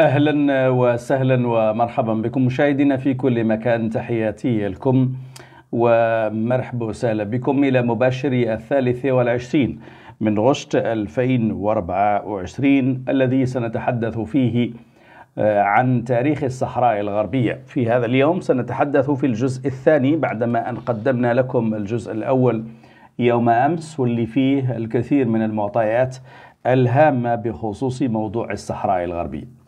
اهلا وسهلا ومرحبا بكم مشاهدينا في كل مكان تحياتي لكم ومرحبا وسهلا بكم الى مباشر الثالث والعشرين من غشت 2024 الذي سنتحدث فيه آه، عن تاريخ الصحراء الغربية في هذا اليوم سنتحدث في الجزء الثاني بعدما أن قدمنا لكم الجزء الأول يوم أمس واللي فيه الكثير من المعطيات الهامة بخصوص موضوع الصحراء الغربية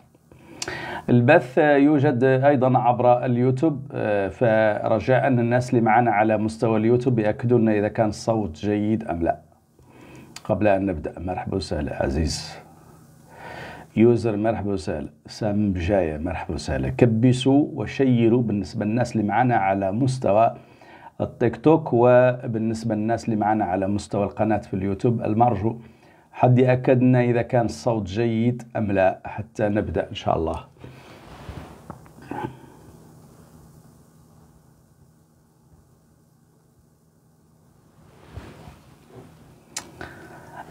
البث يوجد ايضا عبر اليوتيوب آه، فرجاء ان الناس اللي معنا على مستوى اليوتيوب ياكدوا لنا اذا كان الصوت جيد ام لا قبل ان نبدا مرحبا وسهلا عزيز يوزر مرحبا وسهلا سام بجاية مرحبا وسهلا كبسوا وشيروا بالنسبة للناس اللي معنا على مستوى التيك توك وبالنسبة للناس اللي معنا على مستوى القناة في اليوتيوب المرجو حد يأكدنا إذا كان الصوت جيد أم لا حتى نبدأ إن شاء الله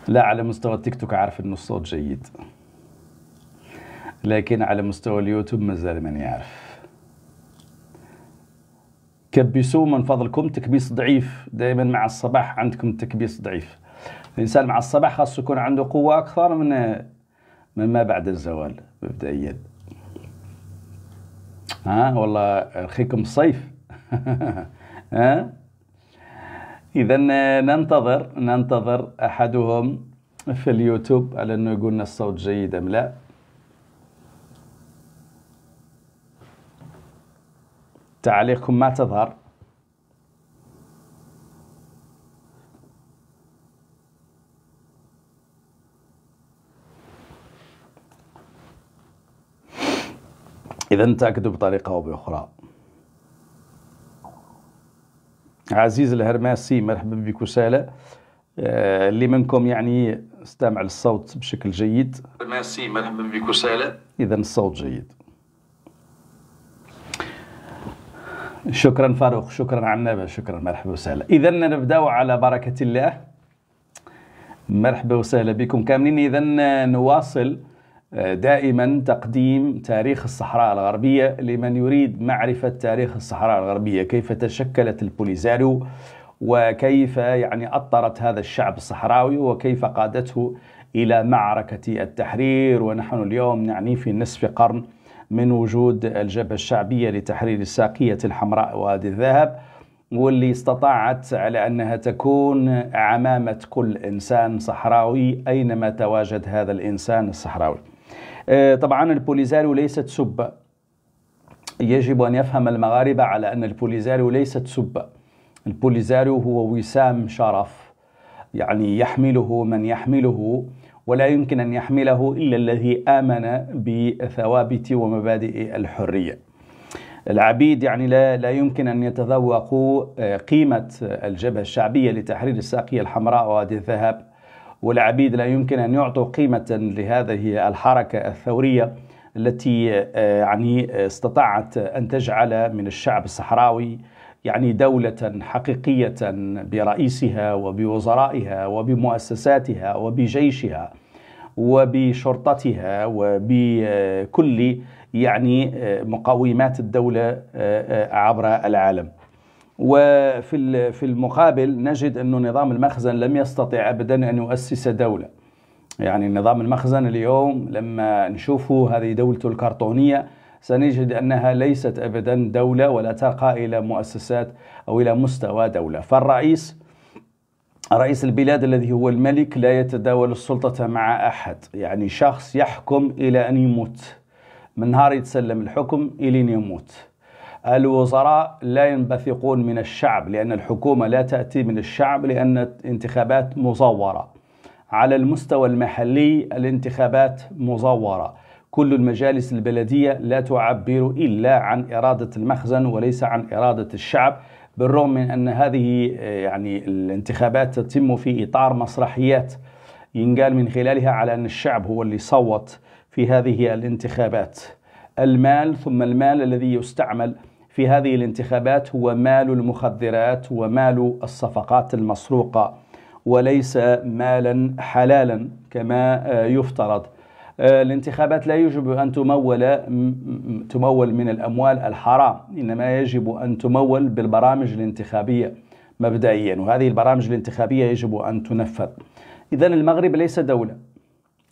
لا على مستوى التيك توك عارف انه الصوت جيد لكن على مستوى اليوتيوب مازال من يعرف كبسوا من فضلكم تكبيس ضعيف دائما مع الصباح عندكم تكبيس ضعيف الانسان مع الصباح خاص يكون عنده قوه اكثر من ما بعد الزوال مبدئيا ها والله رخيكم الصيف ها اذا ننتظر ننتظر احدهم في اليوتيوب على انه يقول لنا الصوت جيد ام لا تعاليقكم ما تظهر إذا تأكدوا بطريقة أو بأخرى عزيز الهرماسي مرحبا بك وسهلا آه، اللي منكم يعني استمع للصوت بشكل جيد الهرماسي مرحبا بك وسهلا إذا الصوت جيد شكرا فاروق شكرا عنابة شكرا مرحبا وسهلا إذا نبداو على بركة الله مرحبا وسهلا بكم كاملين إذا نواصل دائما تقديم تاريخ الصحراء الغربية لمن يريد معرفة تاريخ الصحراء الغربية كيف تشكلت البوليزاريو وكيف يعني أطرت هذا الشعب الصحراوي وكيف قادته إلى معركة التحرير ونحن اليوم نعني في نصف قرن من وجود الجبهة الشعبية لتحرير الساقية الحمراء وادي الذهب واللي استطاعت على أنها تكون عمامة كل إنسان صحراوي أينما تواجد هذا الإنسان الصحراوي آه، طبعا البوليزاريو ليست سبة يجب أن يفهم المغاربة على أن البوليزاريو ليست سبة البوليزاريو هو وسام شرف يعني يحمله من يحمله ولا يمكن أن يحمله إلا الذي آمن بثوابت ومبادئ الحرية العبيد يعني لا, لا يمكن أن يتذوقوا آه، قيمة الجبهة الشعبية لتحرير الساقية الحمراء وادي الذهب والعبيد لا يمكن أن يعطوا قيمة لهذه الحركة الثورية التي آه، يعني آه، استطاعت أن تجعل من الشعب الصحراوي يعني دولة حقيقية برئيسها وبوزرائها وبمؤسساتها وبجيشها وبشرطتها وبكل يعني آه، مقومات الدولة عبر العالم وفي في المقابل نجد أن نظام المخزن لم يستطع أبدا أن يؤسس دولة يعني نظام المخزن اليوم لما نشوفه هذه دولته الكرتونية سنجد أنها ليست أبدا دولة ولا ترقى إلى مؤسسات أو إلى مستوى دولة فالرئيس رئيس البلاد الذي هو الملك لا يتداول السلطة مع أحد يعني شخص يحكم إلى أن يموت من نهار يتسلم الحكم إلين يموت الوزراء لا ينبثقون من الشعب لأن الحكومة لا تأتي من الشعب لأن انتخابات مزورة على المستوى المحلي الانتخابات مزورة كل المجالس البلدية لا تعبر إلا عن إرادة المخزن وليس عن إرادة الشعب بالرغم من أن هذه يعني الانتخابات تتم في إطار مسرحيات ينقال من خلالها على أن الشعب هو اللي صوت في هذه الانتخابات المال ثم المال الذي يستعمل في هذه الانتخابات هو مال المخدرات ومال الصفقات المسروقه وليس مالا حلالا كما آه، يفترض آه، الانتخابات لا يجب أن تمول تمول من الأموال الحرام إنما يجب أن تمول بالبرامج الانتخابية مبدئيا وهذه البرامج الانتخابية يجب أن تنفذ إذا المغرب ليس دولة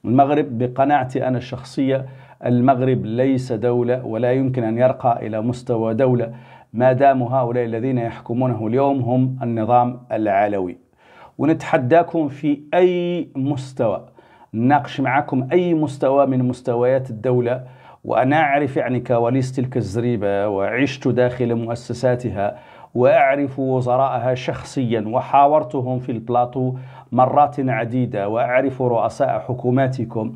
المغرب بقناعتي أنا الشخصية المغرب ليس دولة ولا يمكن أن يرقى إلى مستوى دولة ما دام هؤلاء الذين يحكمونه اليوم هم النظام العلوي ونتحداكم في أي مستوى نناقش معكم أي مستوى من مستويات الدولة وأنا أعرف يعني كواليس تلك الزريبة وعشت داخل مؤسساتها وأعرف وزراءها شخصيا وحاورتهم في البلاطو مرات عديدة وأعرف رؤساء حكوماتكم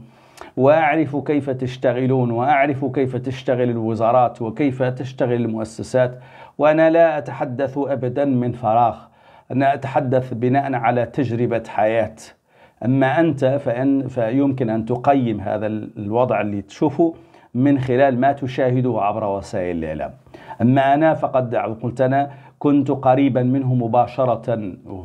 وأعرف كيف تشتغلون وأعرف كيف تشتغل الوزارات وكيف تشتغل المؤسسات وأنا لا أتحدث أبدا من فراغ أنا أتحدث بناء على تجربة حياة أما أنت فإن فيمكن أن تقيم هذا الوضع اللي تشوفه من خلال ما تشاهده عبر وسائل الإعلام أما أنا فقد قلت أنا كنت قريبا منه مباشرة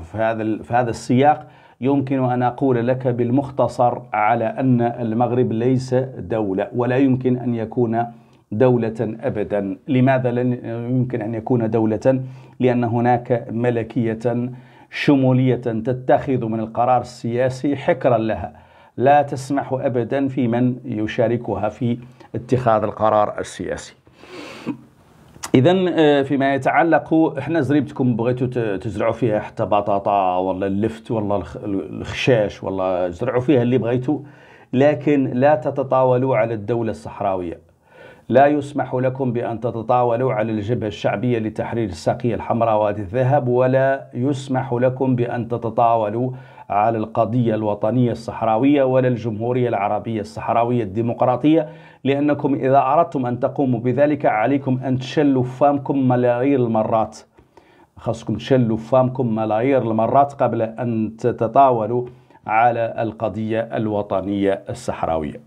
في هذا في هذا السياق يمكن أن أقول لك بالمختصر على أن المغرب ليس دولة ولا يمكن أن يكون دولة أبدا لماذا لن يمكن أن يكون دولة لأن هناك ملكية شمولية تتخذ من القرار السياسي حكرا لها لا تسمح أبدا في من يشاركها في اتخاذ القرار السياسي اذا آه، فيما يتعلق احنا زريبتكم بغيتوا تزرعوا فيها حتى بطاطا ولا اللفت ولا الخشاش ولا زرعوا فيها اللي بغيتوا لكن لا تتطاولوا على الدوله الصحراويه لا يسمح لكم بأن تتطاولوا على الجبهة الشعبية لتحرير الساقية الحمراء وادي الذهب ولا يسمح لكم بأن تتطاولوا على القضية الوطنية الصحراوية ولا الجمهورية العربية الصحراوية الديمقراطية لأنكم إذا أردتم أن تقوموا بذلك عليكم أن تشلوا فامكم ملايير المرات خاصكم تشلوا فامكم ملايير المرات قبل أن تتطاولوا على القضية الوطنية الصحراوية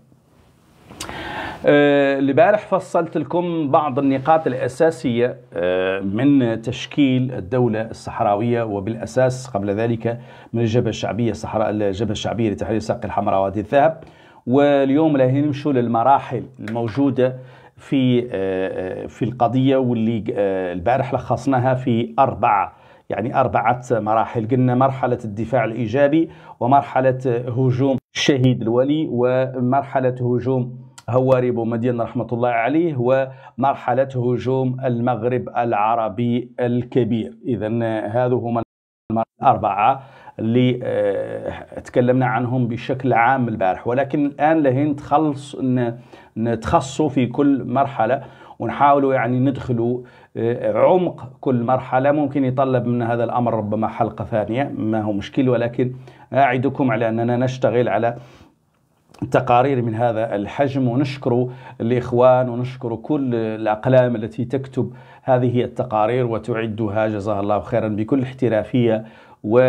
البارح آه، فصلت لكم بعض النقاط الأساسية آه، من تشكيل الدولة الصحراوية وبالأساس قبل ذلك من الجبهة الشعبية الصحراء الجبهة الشعبية لتحرير الساق الحمراء وادي الذهب واليوم راهي نمشوا للمراحل الموجودة في آه، في القضية واللي البارح لخصناها في أربعة يعني أربعة مراحل قلنا مرحلة الدفاع الإيجابي ومرحلة هجوم الشهيد الولي ومرحلة هجوم هواري مدينة رحمة الله عليه ومرحلة هجوم المغرب العربي الكبير إذا هذا هما الأربعة اللي آه، تكلمنا عنهم بشكل عام البارح ولكن الآن لهين تخلص نتخصوا في كل مرحلة ونحاولوا يعني ندخلوا آه، عمق كل مرحلة ممكن يطلب من هذا الأمر ربما حلقة ثانية ما هو مشكل ولكن أعدكم على أننا نشتغل على تقارير من هذا الحجم ونشكر الإخوان ونشكر كل الأقلام التي تكتب هذه التقارير وتعدها جزاها الله خيرا بكل احترافية ومن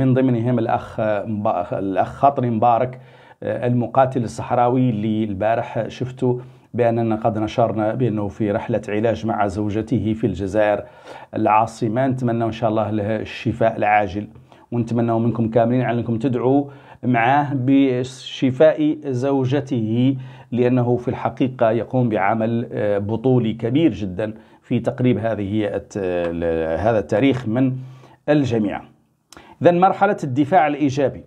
آه، ضمنهم الأخ, الأخ خاطري مبارك آه، المقاتل الصحراوي اللي البارح شفته بأننا قد نشرنا بأنه في رحلة علاج مع زوجته في الجزائر العاصمة نتمنى إن شاء الله لها الشفاء العاجل ونتمنى منكم كاملين على أنكم تدعوا معه بشفاء زوجته لأنه في الحقيقة يقوم بعمل آه، بطولي كبير جدا في تقريب هذه هذا التاريخ من الجميع إذا مرحلة الدفاع الإيجابي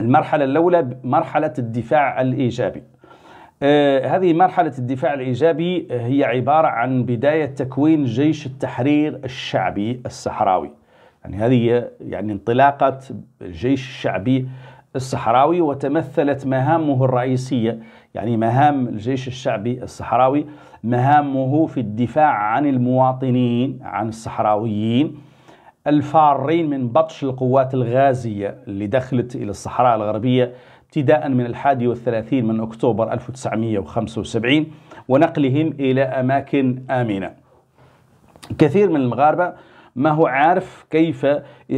المرحلة الأولى مرحلة الدفاع الإيجابي آه، هذه مرحلة الدفاع الإيجابي هي عبارة عن بداية تكوين جيش التحرير الشعبي الصحراوي يعني هذه يعني انطلاقة الجيش الشعبي الصحراوي وتمثلت مهامه الرئيسية يعني مهام الجيش الشعبي الصحراوي مهامه في الدفاع عن المواطنين عن الصحراويين الفارين من بطش القوات الغازية اللي دخلت إلى الصحراء الغربية ابتداء من الحادي والثلاثين من أكتوبر 1975 ونقلهم إلى أماكن آمنة كثير من المغاربة ما هو عارف كيف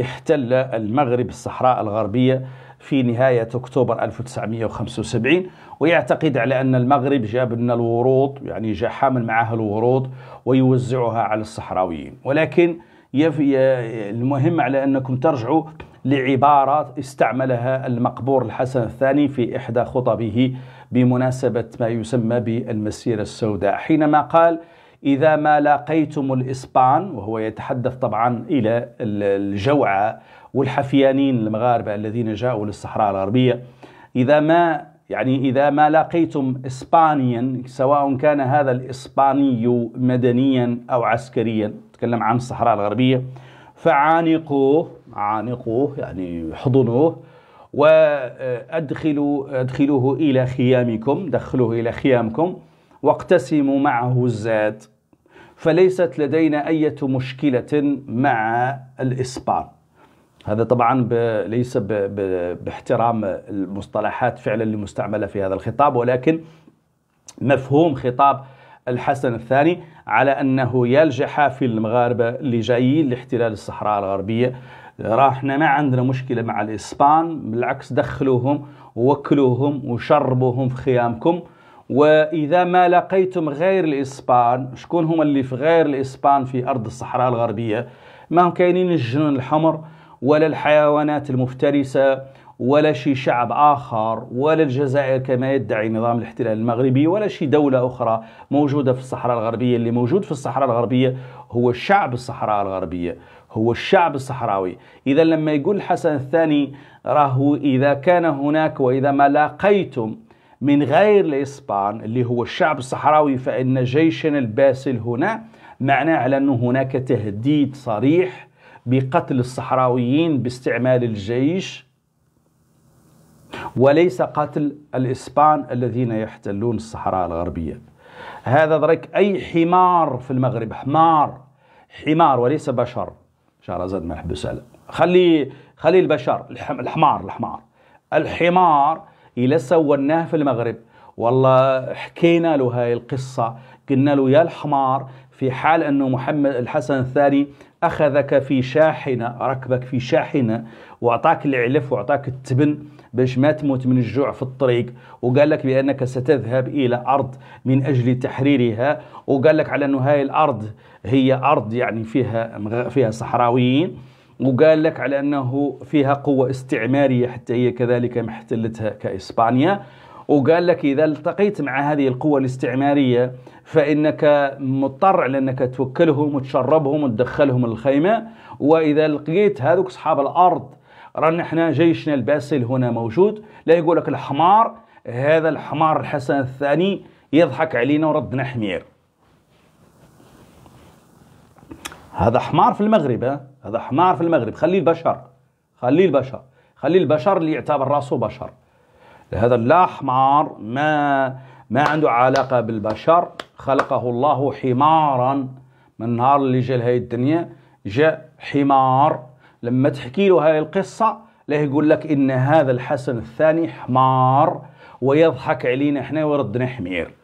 احتل المغرب الصحراء الغربية في نهاية أكتوبر 1975 ويعتقد على أن المغرب جاب لنا الورود يعني جاء حامل معها الورود ويوزعها على الصحراويين ولكن المهم على أنكم ترجعوا لعبارة استعملها المقبور الحسن الثاني في إحدى خطبه بمناسبة ما يسمى بالمسيرة السوداء حينما قال إذا ما لاقيتم الإسبان وهو يتحدث طبعا إلى الجوعة والحفيانين المغاربة الذين جاءوا للصحراء الغربية إذا ما يعني إذا ما لاقيتم إسبانيا سواء كان هذا الإسباني مدنيا أو عسكريا تكلم عن الصحراء الغربية فعانقوه عانقوه يعني حضنوه وأدخلوا أدخلوه إلى خيامكم دخلوه إلى خيامكم واقتسموا معه الزاد فليست لدينا أي مشكلة مع الإسبار هذا طبعا ب... ليس ب... ب... باحترام المصطلحات فعلا المستعملة في هذا الخطاب ولكن مفهوم خطاب الحسن الثاني على أنه يا الجحافل المغاربة اللي جايين لاحتلال الصحراء الغربية راه احنا ما عندنا مشكلة مع الإسبان بالعكس دخلوهم ووكلوهم وشربوهم في خيامكم واذا ما لقيتم غير الاسبان شكون هما اللي في غير الاسبان في ارض الصحراء الغربيه ما هم كاينين الجنون الحمر ولا الحيوانات المفترسه ولا شي شعب اخر ولا الجزائر كما يدعي نظام الاحتلال المغربي ولا شي دوله اخرى موجوده في الصحراء الغربيه اللي موجود في الصحراء الغربيه هو الشعب الصحراء الغربيه هو الشعب الصحراوي اذا لما يقول الحسن الثاني راهو اذا كان هناك واذا ما لاقيتم من غير الإسبان اللي هو الشعب الصحراوي فإن جيشنا الباسل هنا معناه على أنه هناك تهديد صريح بقتل الصحراويين باستعمال الجيش وليس قتل الإسبان الذين يحتلون الصحراء الغربية هذا درك أي حمار في المغرب حمار حمار وليس بشر زاد ما خلي خلي البشر الحمار الحمار الحمار الى سولناه في المغرب والله حكينا له هاي القصه قلنا له يا الحمار في حال انه محمد الحسن الثاني اخذك في شاحنه ركبك في شاحنه واعطاك العلف واعطاك التبن باش ما تموت من الجوع في الطريق وقال لك بانك ستذهب الى ارض من اجل تحريرها وقال لك على انه هاي الارض هي ارض يعني فيها فيها صحراويين وقال لك على أنه فيها قوة استعمارية حتى هي كذلك محتلتها كإسبانيا وقال لك إذا التقيت مع هذه القوة الاستعمارية فإنك مضطر على أنك توكلهم وتشربهم وتدخلهم الخيمة وإذا لقيت هذوك أصحاب الأرض رانا احنا جيشنا الباسل هنا موجود لا يقول لك الحمار هذا الحمار الحسن الثاني يضحك علينا وردنا حمير هذا حمار في المغرب هذا حمار في المغرب خليه البشر خليه البشر خليه البشر اللي يعتبر راسه بشر هذا لا حمار ما ما عنده علاقة بالبشر خلقه الله حمارا من النهار اللي جا لهي الدنيا جاء حمار لما تحكي له هاي القصة له يقول لك إن هذا الحسن الثاني حمار ويضحك علينا احنا وردنا حمير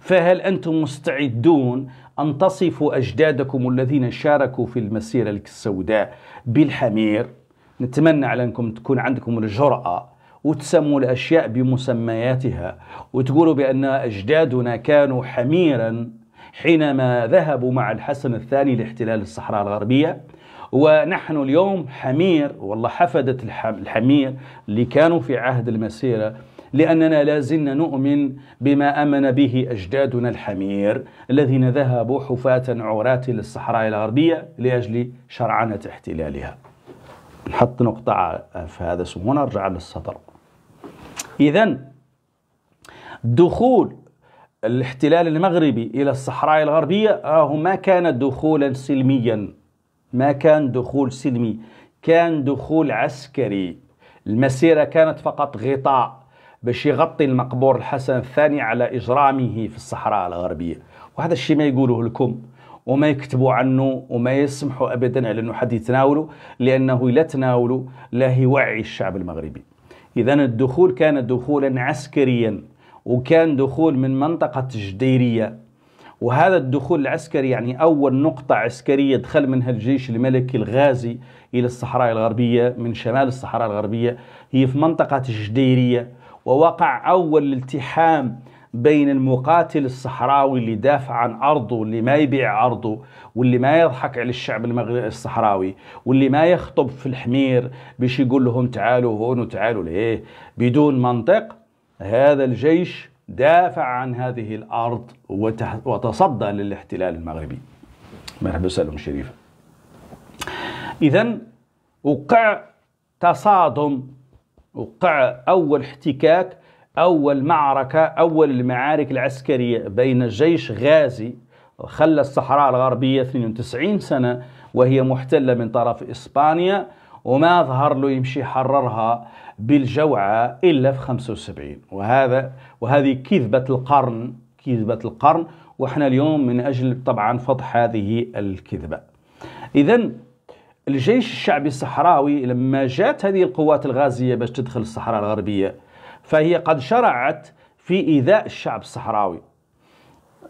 فهل أنتم مستعدون أن تصفوا أجدادكم الذين شاركوا في المسيرة السوداء بالحمير نتمنى على أنكم تكون عندكم الجرأة وتسموا الأشياء بمسمياتها وتقولوا بأن أجدادنا كانوا حميرا حينما ذهبوا مع الحسن الثاني لاحتلال الصحراء الغربية ونحن اليوم حمير والله حفدة الحمير اللي كانوا في عهد المسيرة لأننا لازلنا نؤمن بما أمن به أجدادنا الحمير الذين ذهبوا حفاة عراة للصحراء الغربية لأجل شرعنة احتلالها نحط نقطة في هذا سمونا نرجع للسطر إذا دخول الاحتلال المغربي إلى الصحراء الغربية آه ما كان دخولا سلميا ما كان دخول سلمي كان دخول عسكري المسيرة كانت فقط غطاء باش يغطي المقبور الحسن الثاني على إجرامه في الصحراء الغربية وهذا الشيء ما يقوله لكم وما يكتبوا عنه وما يسمحوا أبدا على أنه حد يتناوله لأنه لا تناوله لا يوعي الشعب المغربي إذا الدخول كان دخولا عسكريا وكان دخول من منطقة جديرية وهذا الدخول العسكري يعني أول نقطة عسكرية دخل منها الجيش الملكي الغازي إلى الصحراء الغربية من شمال الصحراء الغربية هي في منطقة جديرية ووقع أول التحام بين المقاتل الصحراوي اللي دافع عن أرضه واللي ما يبيع أرضه واللي ما يضحك على الشعب المغربي الصحراوي واللي ما يخطب في الحمير باش يقول لهم تعالوا هون وتعالوا ليه بدون منطق هذا الجيش دافع عن هذه الأرض وتصدى للاحتلال المغربي مرحبا سلام شريف إذا وقع تصادم وقع أول احتكاك أول معركة أول المعارك العسكرية بين جيش غازي خلى الصحراء الغربية 92 سنة وهي محتلة من طرف إسبانيا وما ظهر له يمشي يحررها بالجوعة إلا في 75 وهذا وهذه كذبة القرن كذبة القرن وإحنا اليوم من أجل طبعا فضح هذه الكذبة إذا الجيش الشعبي الصحراوي لما جات هذه القوات الغازية باش تدخل الصحراء الغربية فهي قد شرعت في إيذاء الشعب الصحراوي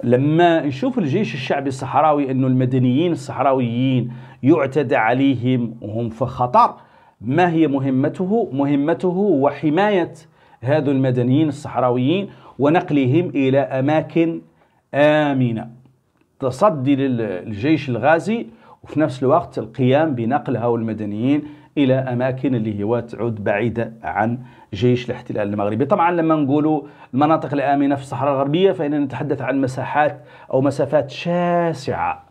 لما نشوف الجيش الشعبي الصحراوي أن المدنيين الصحراويين يعتدى عليهم وهم في خطر ما هي مهمته؟ مهمته هو حماية هذو المدنيين الصحراويين ونقلهم إلى أماكن آمنة تصدي للجيش الغازي وفي نفس الوقت القيام بنقل هؤلاء المدنيين الى اماكن اللي هو تعود بعيده عن جيش الاحتلال المغربي طبعا لما نقولوا المناطق الامنه في الصحراء الغربيه فاننا نتحدث عن مساحات او مسافات شاسعه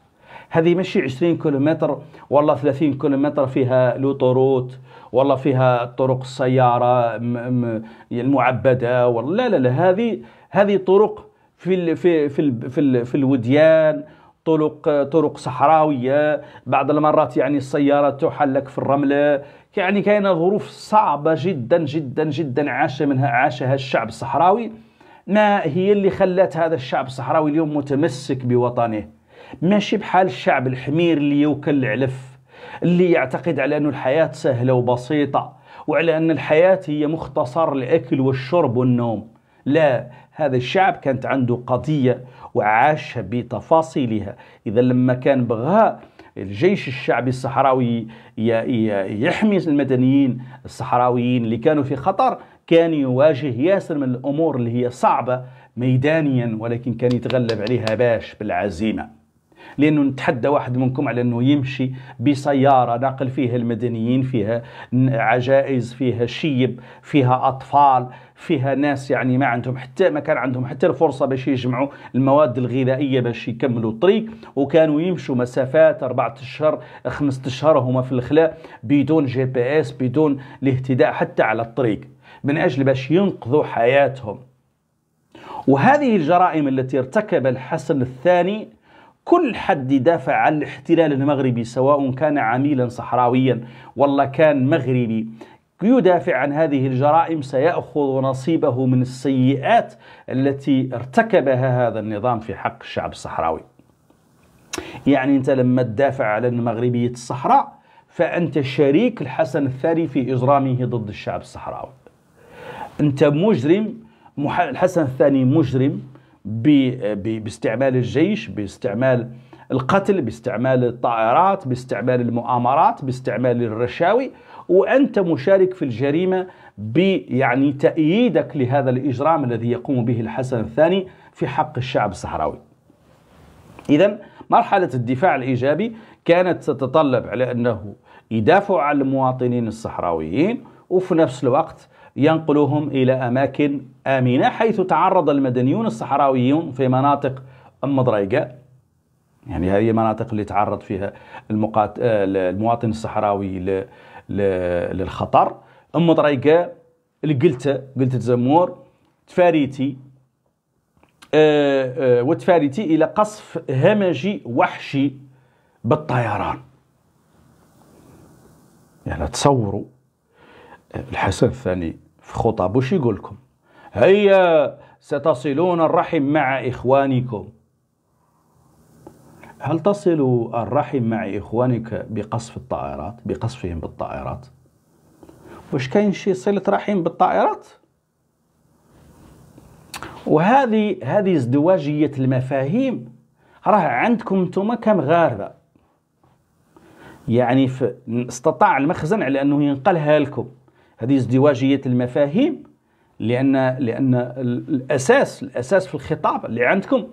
هذه ماشي 20 كيلومتر والله 30 كيلومتر فيها لوطوروت والله فيها طرق السياره المعبده والله لا لا لا هذه هذه طرق في في في في, في الوديان طرق طرق صحراويه بعض المرات يعني السياره تحلك في الرمله يعني كاينه ظروف صعبه جدا جدا جدا عاش منها عاشها الشعب الصحراوي ما هي اللي خلات هذا الشعب الصحراوي اليوم متمسك بوطنه ماشي بحال الشعب الحمير اللي يوكل العلف اللي يعتقد على انه الحياة سهلة وبسيطة وعلى أن الحياة هي مختصر الأكل والشرب والنوم لا هذا الشعب كانت عنده قضية وعاش بتفاصيلها إذا لما كان بغى الجيش الشعبي الصحراوي يحمي المدنيين الصحراويين اللي كانوا في خطر كان يواجه ياسر من الأمور اللي هي صعبة ميدانيا ولكن كان يتغلب عليها باش بالعزيمة لانه نتحدى واحد منكم على انه يمشي بسياره ناقل فيها المدنيين فيها عجائز فيها شيب فيها اطفال فيها ناس يعني ما عندهم حتى ما كان عندهم حتى الفرصه باش يجمعوا المواد الغذائيه باش يكملوا الطريق وكانوا يمشوا مسافات أربعة اشهر خمسة اشهر هما في الخلاء بدون جي بي اس بدون الاهتداء حتى على الطريق من اجل باش ينقذوا حياتهم وهذه الجرائم التي ارتكب الحسن الثاني كل حد يدافع عن الاحتلال المغربي سواء كان عميلا صحراويا ولا كان مغربي يدافع عن هذه الجرائم سيأخذ نصيبه من السيئات التي ارتكبها هذا النظام في حق الشعب الصحراوي يعني أنت لما تدافع عن مغربية الصحراء فأنت شريك الحسن الثاني في إجرامه ضد الشعب الصحراوي أنت مجرم الحسن الثاني مجرم باستعمال الجيش باستعمال القتل باستعمال الطائرات باستعمال المؤامرات باستعمال الرشاوي وأنت مشارك في الجريمة بيعني تأييدك لهذا الإجرام الذي يقوم به الحسن الثاني في حق الشعب الصحراوي إذا مرحلة الدفاع الإيجابي كانت تتطلب على أنه يدافع عن المواطنين الصحراويين وفي نفس الوقت ينقلهم إلى أماكن آمنة حيث تعرض المدنيون الصحراويون في مناطق أم يعني هذه المناطق اللي تعرض فيها المقات... آه، المواطن الصحراوي ل... ل... للخطر أم طريقة القلتة قلتة زمور تفاريتي آه، آه، وتفاريتي إلى قصف همجي وحشي بالطيران يعني تصوروا الحسن الثاني في خطاب وش يقول لكم هيا ستصلون الرحم مع إخوانكم هل تصل الرحم مع إخوانك بقصف الطائرات بقصفهم بالطائرات وش كاين شي صلة رحم بالطائرات وهذه هذه ازدواجية المفاهيم راه عندكم نتوما كمغاربة يعني استطاع المخزن على أنه ينقلها لكم هذه ازدواجية المفاهيم لأن لأن الأساس الأساس في الخطاب اللي عندكم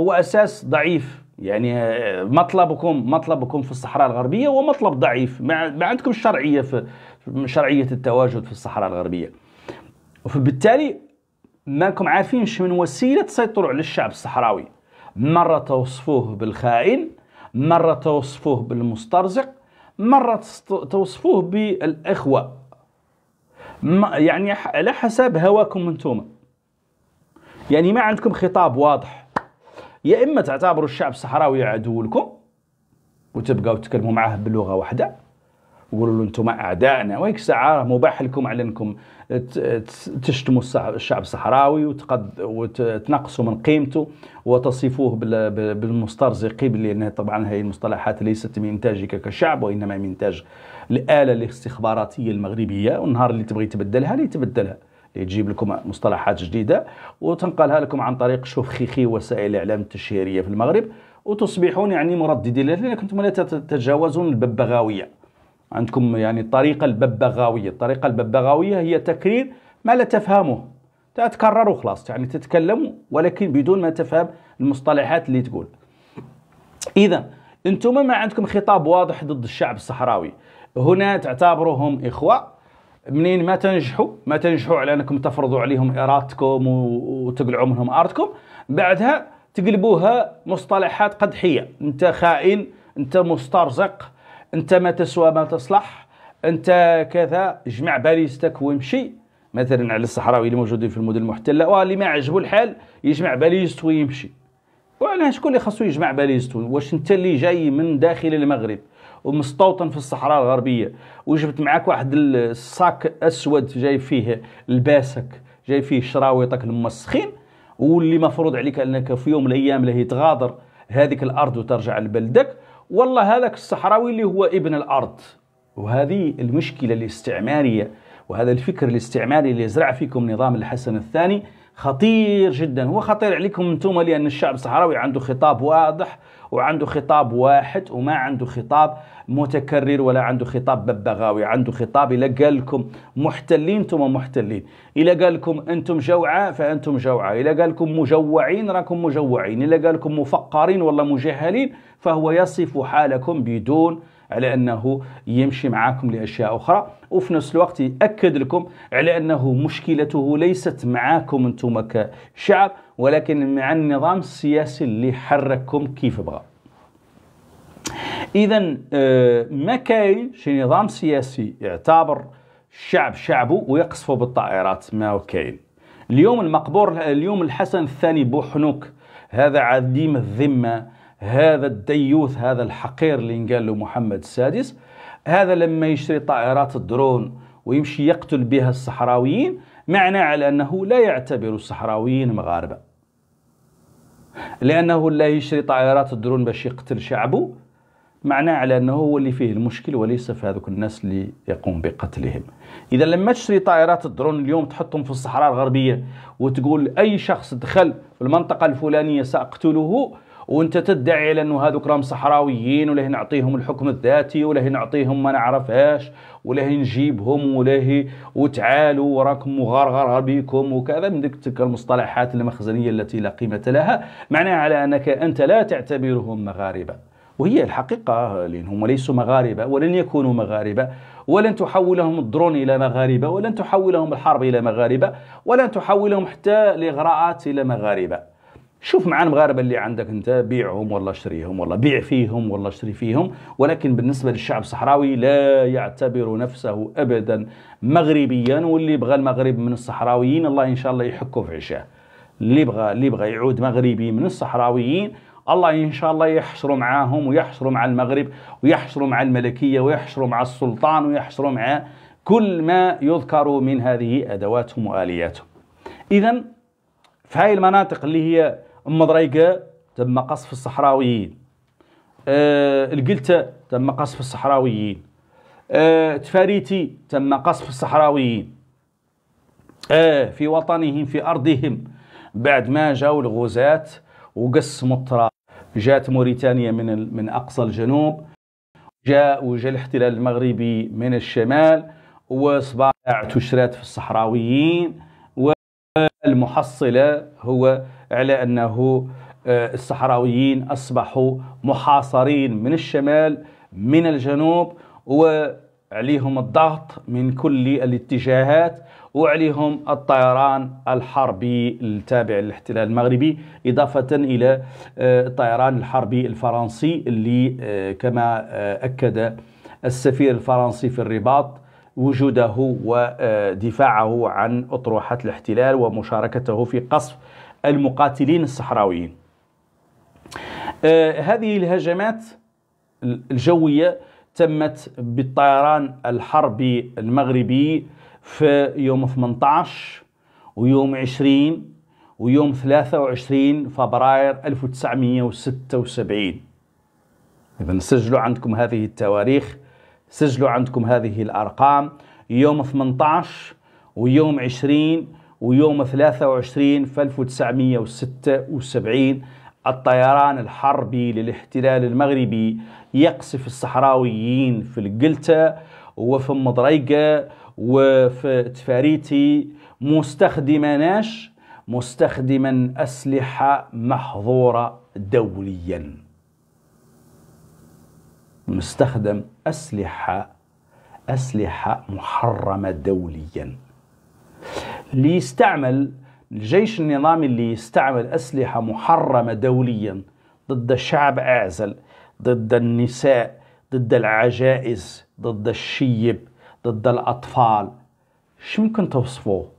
هو أساس ضعيف يعني مطلبكم مطلبكم في الصحراء الغربية هو مطلب ضعيف ما عندكم الشرعيه في شرعية التواجد في الصحراء الغربية فبالتالي ماكم عارفينش من وسيلة تسيطروا على الشعب الصحراوي مرة توصفوه بالخائن مرة توصفوه بالمسترزق مرة توصفوه بالإخوة ما يعني على حسب هواكم انتوما يعني ما عندكم خطاب واضح يا اما تعتبروا الشعب الصحراوي عدو لكم وتبقاو تكلموا معاه بلغه واحده يقولوا له انتم اعدائنا ويك ساعه مباح لكم على انكم تشتموا الشعب الصحراوي وتقد وتنقصوا من قيمته وتصفوه بالمسترزقين لان طبعا هذه المصطلحات ليست من انتاجك كشعب وانما من انتاج الاله الاستخباراتيه المغربيه والنهار اللي تبغي تبدلها اللي تبدلها تجيب لكم مصطلحات جديده وتنقلها لكم عن طريق شفخيخي وسائل الاعلام التشهيريه في المغرب وتصبحون يعني مرددين لانكم لا تتجاوزون الببغاويه عندكم يعني الطريقة الببغاوية الطريقة الببغاوية هي تكرير ما لا تفهمه تتكرر وخلاص يعني تتكلم ولكن بدون ما تفهم المصطلحات اللي تقول إذا أنتم ما عندكم خطاب واضح ضد الشعب الصحراوي هنا تعتبروهم إخوة منين ما تنجحوا ما تنجحوا على أنكم تفرضوا عليهم إرادتكم وتقلعوا منهم أرضكم بعدها تقلبوها مصطلحات قدحية أنت خائن أنت مسترزق انت ما تسوى ما تصلح انت كذا جمع باليستك وامشي مثلا على الصحراوي اللي موجودين في المدن المحتله واللي ما عجبو الحال يجمع باليستو ويمشي وعلاه شكون اللي خاصو يجمع باليستو واش انت اللي جاي من داخل المغرب ومستوطن في الصحراء الغربيه وجبت معاك واحد الساك اسود جاي فيه لباسك جاي فيه شراويطك الموسخين واللي مفروض عليك انك في يوم من الايام لا تغادر هذيك الارض وترجع لبلدك والله هذاك الصحراوي اللي هو ابن الارض وهذه المشكله الاستعماريه وهذا الفكر الاستعماري اللي زرع فيكم نظام الحسن الثاني خطير جدا هو خطير عليكم انتم لان الشعب الصحراوي عنده خطاب واضح وعنده خطاب واحد وما عنده خطاب متكرر ولا عنده خطاب ببغاوي عنده خطاب إلى قال لكم محتلين ثم محتلين إلى قال لكم أنتم جوعاء فأنتم جوعاء إلى قال لكم مجوعين راكم مجوعين إلى قال لكم مفقرين ولا مجهلين فهو يصف حالكم بدون على انه يمشي معكم لاشياء اخرى وفي نفس الوقت ياكد لكم على انه مشكلته ليست معكم انتم كشعب ولكن مع النظام السياسي اللي حرككم كيف بغى إذا آه، ما كاين شي نظام سياسي يعتبر الشعب شعبه ويقصفه بالطائرات ما كاين اليوم المقبور اليوم الحسن الثاني بوحنوك هذا عديم الذمة هذا الديوث هذا الحقير اللي قال له محمد السادس هذا لما يشتري طائرات الدرون ويمشي يقتل بها الصحراويين معنى على أنه لا يعتبر الصحراويين مغاربة لأنه لا يشتري طائرات الدرون باش يقتل شعبه معناه على أنه هو اللي فيه المشكل وليس في هذوك الناس اللي يقوم بقتلهم إذا لما تشري طائرات الدرون اليوم تحطهم في الصحراء الغربية وتقول أي شخص دخل في المنطقة الفلانية سأقتله وانت تدعي على انه هذوك راهم صحراويين ولا نعطيهم الحكم الذاتي ولا نعطيهم ما نعرفهاش ولا نجيبهم ولا وتعالوا وراكم مغرغر بكم وكذا من تلك المصطلحات المخزنيه التي لا قيمه لها معناها على انك انت لا تعتبرهم مغاربه وهي الحقيقة لأن هم ليسوا مغاربة ولن يكونوا مغاربة ولن تحولهم الدرون إلى مغاربة ولن تحولهم الحرب إلى مغاربة ولن تحولهم حتى الإغراءات إلى مغاربة شوف مع المغاربة اللي عندك أنت بيعهم ولا اشتريهم ولا بيع فيهم ولا اشتري فيهم ولكن بالنسبة للشعب الصحراوي لا يعتبر نفسه أبدا مغربيا واللي بغى المغرب من الصحراويين الله إن شاء الله يحكه في عشاه اللي بغى اللي بغى يعود مغربي من الصحراويين الله ان شاء الله يحشروا معاهم ويحشروا مع المغرب ويحشروا مع الملكيه ويحشروا مع السلطان ويحشروا مع كل ما يذكر من هذه ادواتهم والياتهم اذا في هاي المناطق اللي هي ام مضريقه تم قصف الصحراويين أه القلتة تم قصف الصحراويين أه تفاريتي تم قصف الصحراويين أه في وطنهم في أرضهم بعد ما جاءوا الغزاة وقسموا التراب جات موريتانيا من من اقصى الجنوب جاء وجاء الاحتلال المغربي من الشمال وصباع تشرات في الصحراويين والمحصله هو على انه آه، الصحراويين اصبحوا محاصرين من الشمال من الجنوب وعليهم الضغط من كل الاتجاهات وعليهم الطيران الحربي التابع للاحتلال المغربي إضافة إلى آه، الطيران الحربي الفرنسي اللي آه، كما آه، أكد السفير الفرنسي في الرباط وجوده ودفاعه عن أطروحة الاحتلال ومشاركته في قصف المقاتلين الصحراويين هذه الهجمات الجوية تمت بالطيران الحربي المغربي في يوم 18 ويوم 20 ويوم 23 فبراير 1976 إذا سجلوا عندكم هذه التواريخ سجلوا عندكم هذه الأرقام يوم 18 ويوم 20 ويوم 23 في 1976 الطيران الحربي للاحتلال المغربي يقصف الصحراويين في القلتة وفي مضريقة وفي تفاريتي مستخدماناش مستخدما أسلحة محظورة دوليا مستخدم أسلحة أسلحة محرمة دوليا اللي يستعمل الجيش النظامي اللي يستعمل أسلحة محرمة دوليا ضد الشعب أعزل ضد النساء ضد العجائز ضد الشيب ضد الأطفال شو ممكن توصفوه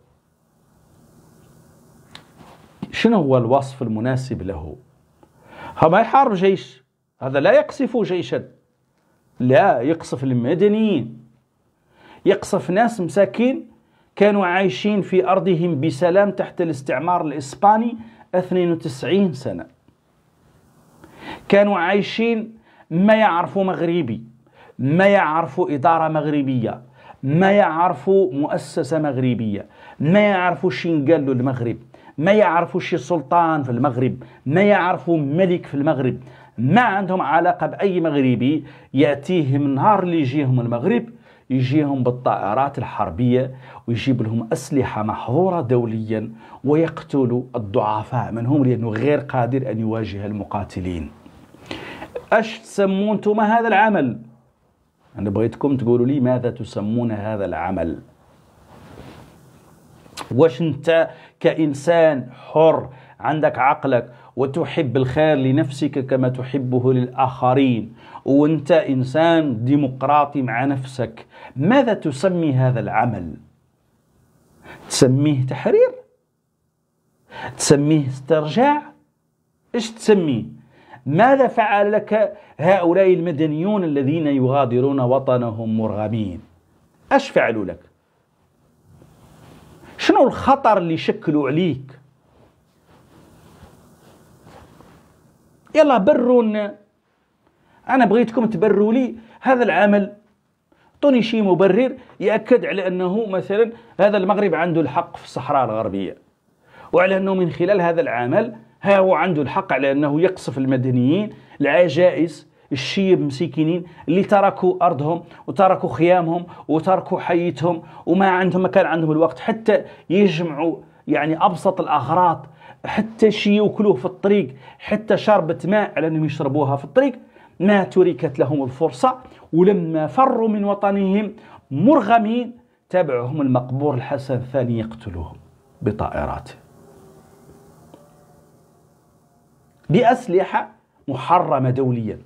شنو هو الوصف المناسب له هو ما يحارب جيش هذا لا يقصف جيشا لا يقصف المدنيين يقصف ناس مساكين كانوا عايشين في أرضهم بسلام تحت الاستعمار الإسباني 92 سنة كانوا عايشين ما يعرفوا مغربي ما يعرفوا إدارة مغربية ما يعرفوا مؤسسة مغربية ما يعرفوا شين المغرب ما يعرفوا شي سلطان في المغرب ما يعرفوا ملك في المغرب ما عندهم علاقة بأي مغربي يأتيهم نهار اللي يجيهم المغرب يجيهم بالطائرات الحربية ويجيب لهم أسلحة محظورة دوليا ويقتل الضعفاء منهم لأنه غير قادر أن يواجه المقاتلين أش تسمون هذا العمل؟ أنا بغيتكم تقولوا لي ماذا تسمون هذا العمل واش أنت كإنسان حر عندك عقلك وتحب الخير لنفسك كما تحبه للآخرين وأنت إنسان ديمقراطي مع نفسك ماذا تسمي هذا العمل؟ تسميه تحرير؟ تسميه استرجاع؟ إيش تسميه؟ ماذا فعل لك هؤلاء المدنيون الذين يغادرون وطنهم مرغمين اش فعلوا لك شنو الخطر اللي شكلوا عليك يلا برونا انا بغيتكم تبروا لي هذا العمل اعطوني شي مبرر ياكد على انه مثلا هذا المغرب عنده الحق في الصحراء الغربيه وعلى انه من خلال هذا العمل ها هو عنده الحق على انه يقصف المدنيين العجائز الشيب مسكينين اللي تركوا ارضهم وتركوا خيامهم وتركوا حيتهم وما عندهم ما كان عندهم الوقت حتى يجمعوا يعني ابسط الاغراض حتى شيء ياكلوه في الطريق حتى شربة ماء على انهم يشربوها في الطريق ما تركت لهم الفرصة ولما فروا من وطنهم مرغمين تبعهم المقبور الحسن الثاني يقتلوهم بطائراته بأسلحة محرمة دوليا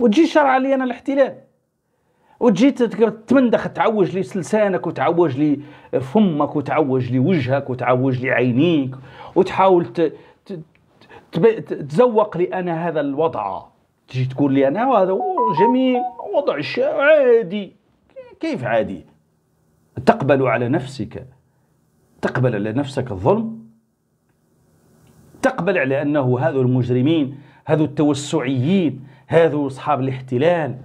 وتجي شرع لي أنا الاحتلال وتجي تمندخ تعوج لي لسانك وتعوج لي فمك وتعوج لي وجهك وتعوج لي عينيك وتحاول تزوق لي أنا هذا الوضع تجي تقول لي أنا هذا جميل وضع عادي كيف عادي تقبل على نفسك تقبل على نفسك الظلم تقبل على أنه هذو المجرمين هذو التوسعيين هذو أصحاب الاحتلال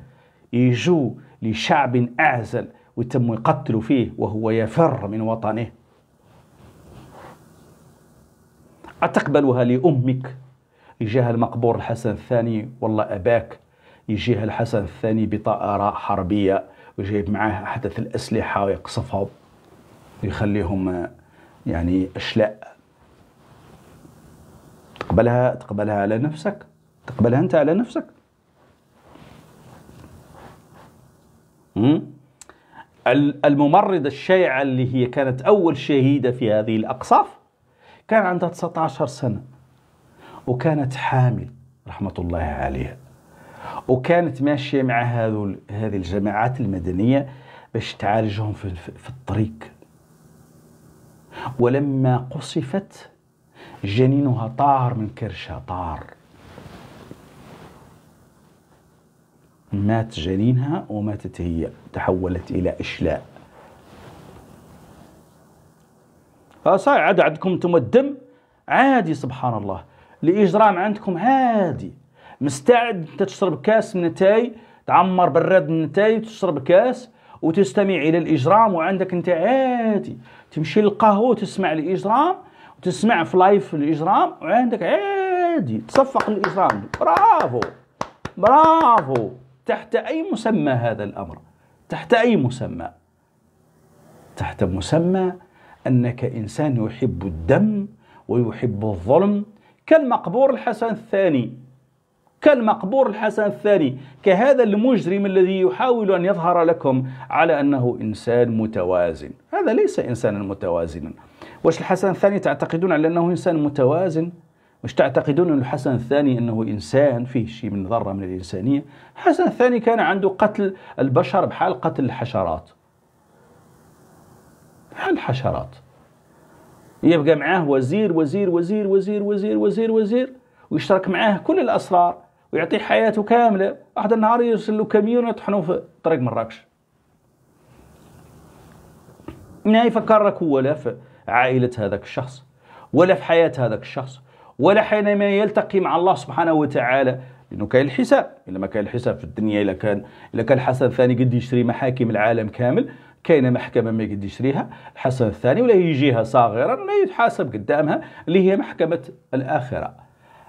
يجوا لشعب أعزل ويتم يقتلوا فيه وهو يفر من وطنه أتقبلها لأمك يجيها المقبور الحسن الثاني والله أباك يجيها الحسن الثاني بطائرة حربية ويجيب معاه أحدث الأسلحة ويقصفهم ويخليهم يعني اشلاء تقبلها تقبلها على نفسك تقبلها انت على نفسك الممرضة الشائعة اللي هي كانت أول شهيدة في هذه الأقصاف كان عندها 19 سنة وكانت حامل رحمة الله عليها وكانت ماشية مع هذول هذه الجماعات المدنية باش تعالجهم في, في الطريق ولما قصفت جنينها طار من كرشها طار مات جنينها وماتت هي تحولت إلى إشلاء صحيح عاد عندكم انتم الدم عادي سبحان الله الاجرام عندكم عادي مستعد انت تشرب كاس من التاي تعمر براد من التاي تشرب كاس وتستمع الى الاجرام وعندك انت عادي تمشي للقهوه وتسمع الاجرام وتسمع في لايف الاجرام وعندك عادي تصفق الاجرام برافو برافو تحت اي مسمى هذا الامر تحت اي مسمى تحت مسمى انك انسان يحب الدم ويحب الظلم كالمقبور الحسن الثاني كالمقبور الحسن الثاني كهذا المجرم الذي يحاول أن يظهر لكم على أنه إنسان متوازن هذا ليس إنسانا متوازنا واش الحسن الثاني تعتقدون على أنه إنسان متوازن واش تعتقدون أن الحسن الثاني أنه إنسان فيه شيء من ذرة من الإنسانية الحسن الثاني كان عنده قتل البشر بحال قتل الحشرات بحال الحشرات يبقى معاه وزير وزير وزير وزير وزير وزير, وزير ويشترك معاه كل الأسرار ويعطيه حياته كامله واحد النهار يرسل له كاميون يطحنوه في طريق مراكش يفكر راك هو لا في عائله هذاك الشخص ولا في حياه هذاك الشخص ولا حينما يلتقي مع الله سبحانه وتعالى لانه كاين الحساب الا ما كاين الحساب في الدنيا الا كان الا كان الحسن الثاني قد يشري محاكم العالم كامل كاينه محكمه ما قد يشريها الحسن الثاني ولا يجيها صاغرا ولا يتحاسب قدامها اللي هي محكمه الاخره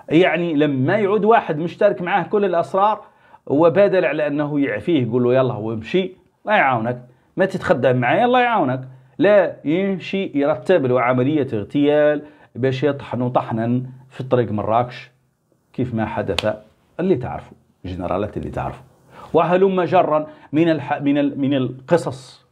يعني لما يعود واحد مشترك معاه كل الأسرار وبدل على أنه يعفيه يقول له يلا وامشي الله يعاونك ما تتخدم معايا الله يعاونك لا يمشي يرتب له عملية اغتيال باش يطحنوا طحنا في طريق مراكش كيف ما حدث اللي تعرفوا جنرالات اللي تعرفوا وهلم جرا من الح... من ال... من القصص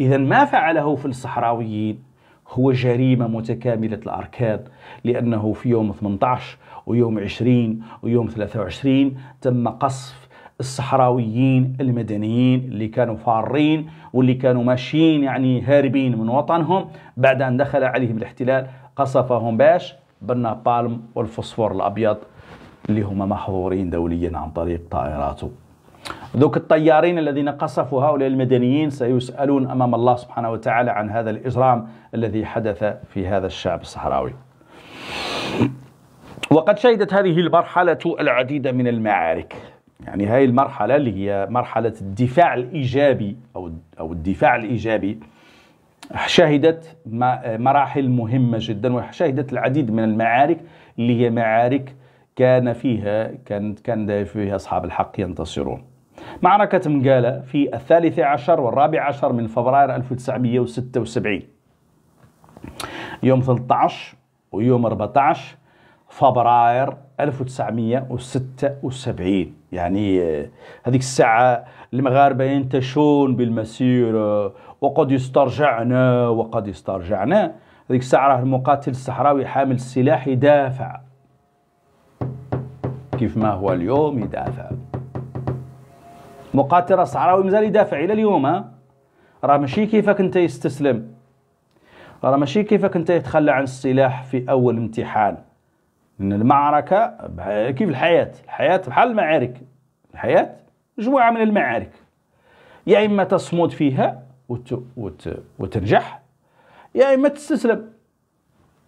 اذا ما فعله في الصحراويين هو جريمة متكاملة الأركان لأنه في يوم 18 ويوم 20 ويوم 23 تم قصف الصحراويين المدنيين اللي كانوا فارين واللي كانوا ماشيين يعني هاربين من وطنهم بعد أن دخل عليهم الاحتلال قصفهم باش بالنابالم والفوسفور الأبيض اللي هما محظورين دوليا عن طريق طائراته ذوك الطيارين الذين قصفوا هؤلاء المدنيين سيسألون أمام الله سبحانه وتعالى عن هذا الإجرام الذي حدث في هذا الشعب الصحراوي وقد شهدت هذه المرحلة العديد من المعارك يعني هاي المرحلة اللي هي مرحلة الدفاع الإيجابي أو أو الدفاع الإيجابي شهدت مراحل مهمة جدا وشهدت العديد من المعارك اللي هي معارك كان فيها كان كان فيها أصحاب الحق ينتصرون معركة مقالة في الثالث عشر والرابع عشر من فبراير 1976 يوم 13 ويوم 14 فبراير 1976 يعني آه، هذيك الساعة المغاربة ينتشون بالمسيرة آه، وقد يسترجعنا وقد يسترجعنا هذيك الساعة راه المقاتل الصحراوي حامل السلاح يدافع كيف ما هو اليوم يدافع مقاتل الصحراوي مازال يدافع إلى اليوم ها راه ماشي كيفك أنت يستسلم راه ماشي كيفك أنت يتخلى عن السلاح في أول امتحان ان المعركه كيف الحياه الحياه بحال المعارك الحياه مجموعه من المعارك يا اما تصمد فيها وت... وت... وتنجح يا اما تستسلم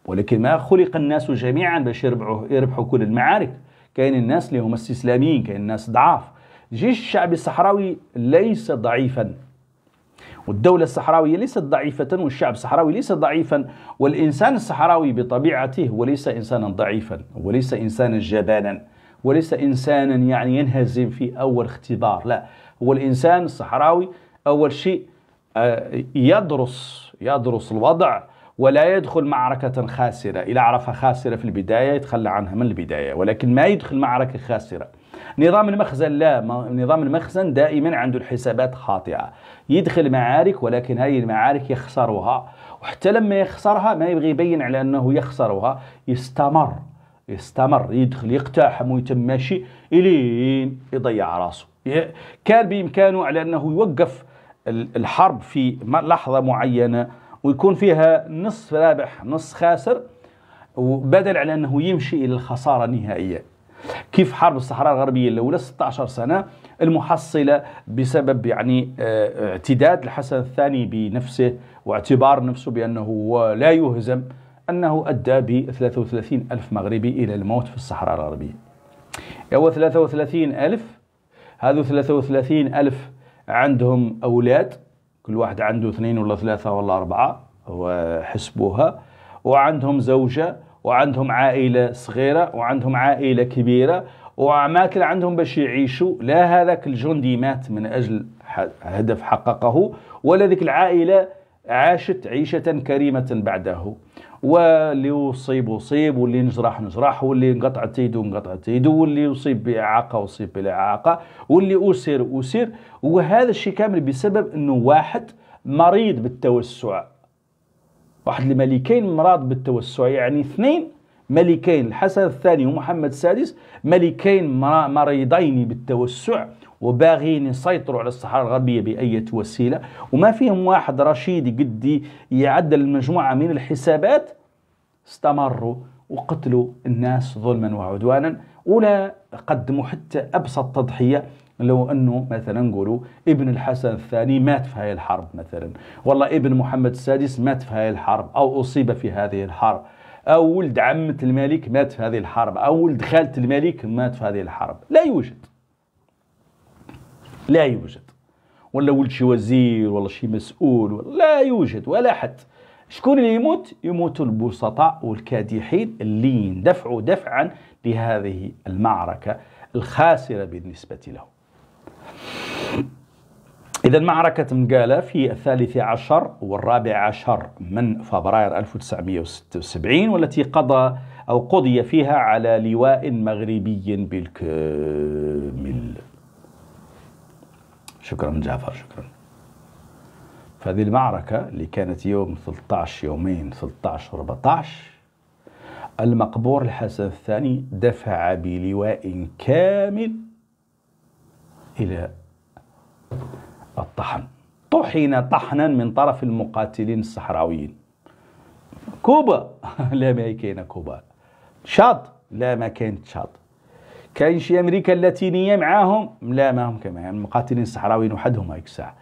ولكن ما خلق الناس جميعا باش يربحوا يربحوا كل المعارك كاين الناس اللي هما استسلاميين كاين الناس ضعاف الجيش الشعبي الصحراوي ليس ضعيفا والدولة الصحراوية ليست ضعيفة والشعب الصحراوي ليس ضعيفا والإنسان الصحراوي بطبيعته وليس إنسانا ضعيفا وليس إنسانا جبانا وليس إنسانا يعني ينهزم في أول اختبار لا هو الإنسان الصحراوي أول شيء آه، يدرس يدرس الوضع ولا يدخل معركة خاسرة إذا عرفها خاسرة في البداية يتخلى عنها من البداية ولكن ما يدخل معركة خاسرة نظام المخزن لا نظام المخزن دائما عنده الحسابات خاطئة يدخل معارك ولكن هذه المعارك يخسرها وحتى لما يخسرها ما يبغي يبين على أنه يخسرها يستمر يستمر يدخل يقتحم ماشي إلين يضيع راسه كان بإمكانه على أنه يوقف الحرب في لحظة معينة ويكون فيها نصف رابح نصف خاسر وبدل على أنه يمشي إلى الخسارة نهائيا كيف حرب الصحراء الغربية الأولى 16 سنة المحصلة بسبب يعني آه، اعتداد الحسن الثاني بنفسه واعتبار نفسه بأنه لا يهزم أنه أدى ب 33 ألف مغربي إلى الموت في الصحراء الغربية هو 33 ألف هذو 33 ألف عندهم أولاد كل واحد عنده اثنين ولا ثلاثة ولا أربعة وحسبوها وعندهم زوجة وعندهم عائلة صغيرة وعندهم عائلة كبيرة وأماكن عندهم باش يعيشوا لا هذاك الجندي مات من أجل هدف حققه ولا ذيك العائلة عاشت عيشة كريمة بعده واللي يصيب يصيب واللي نجرح نجرح واللي انقطعت يده انقطعت يده واللي يصيب بإعاقة يصيب بالإعاقة واللي أسر أسر وهذا الشيء كامل بسبب أنه واحد مريض بالتوسع واحد الملكين مراد بالتوسع يعني اثنين ملكين الحسن الثاني ومحمد السادس ملكين مريضين بالتوسع وباغين يسيطروا على الصحراء الغربية بأية وسيلة وما فيهم واحد رشيد قد يعدل المجموعة من الحسابات استمروا وقتلوا الناس ظلما وعدوانا ولا قدموا حتى أبسط تضحية لو انه مثلا نقولوا ابن الحسن الثاني مات في هذه الحرب مثلا والله ابن محمد السادس مات في هذه الحرب او اصيب في هذه الحرب او ولد عمة الملك مات في هذه الحرب او ولد خالة الملك مات في هذه الحرب لا يوجد لا يوجد ولا ولد شي وزير ولا شي مسؤول ولا لا يوجد ولا حد شكون اللي يموت يموت البسطاء والكادحين اللي دفعوا دفعا لهذه المعركة الخاسرة بالنسبة لهم إذا معركة مقالة في الثالث عشر والرابع عشر من فبراير 1976 والتي قضى أو قضي فيها على لواء مغربي بالكامل شكرا جعفر شكرا فهذه المعركة اللي كانت يوم 13 يومين 13 14 المقبور الحسن الثاني دفع بلواء كامل إلى الطحن طحن طحنا من طرف المقاتلين الصحراويين كوبا لا ما كاينه كوبا تشاد لا ما كاين تشاد كاين شي امريكا اللاتينيه معاهم لا ما هم كما يعني المقاتلين الصحراويين وحدهم هيك الساعه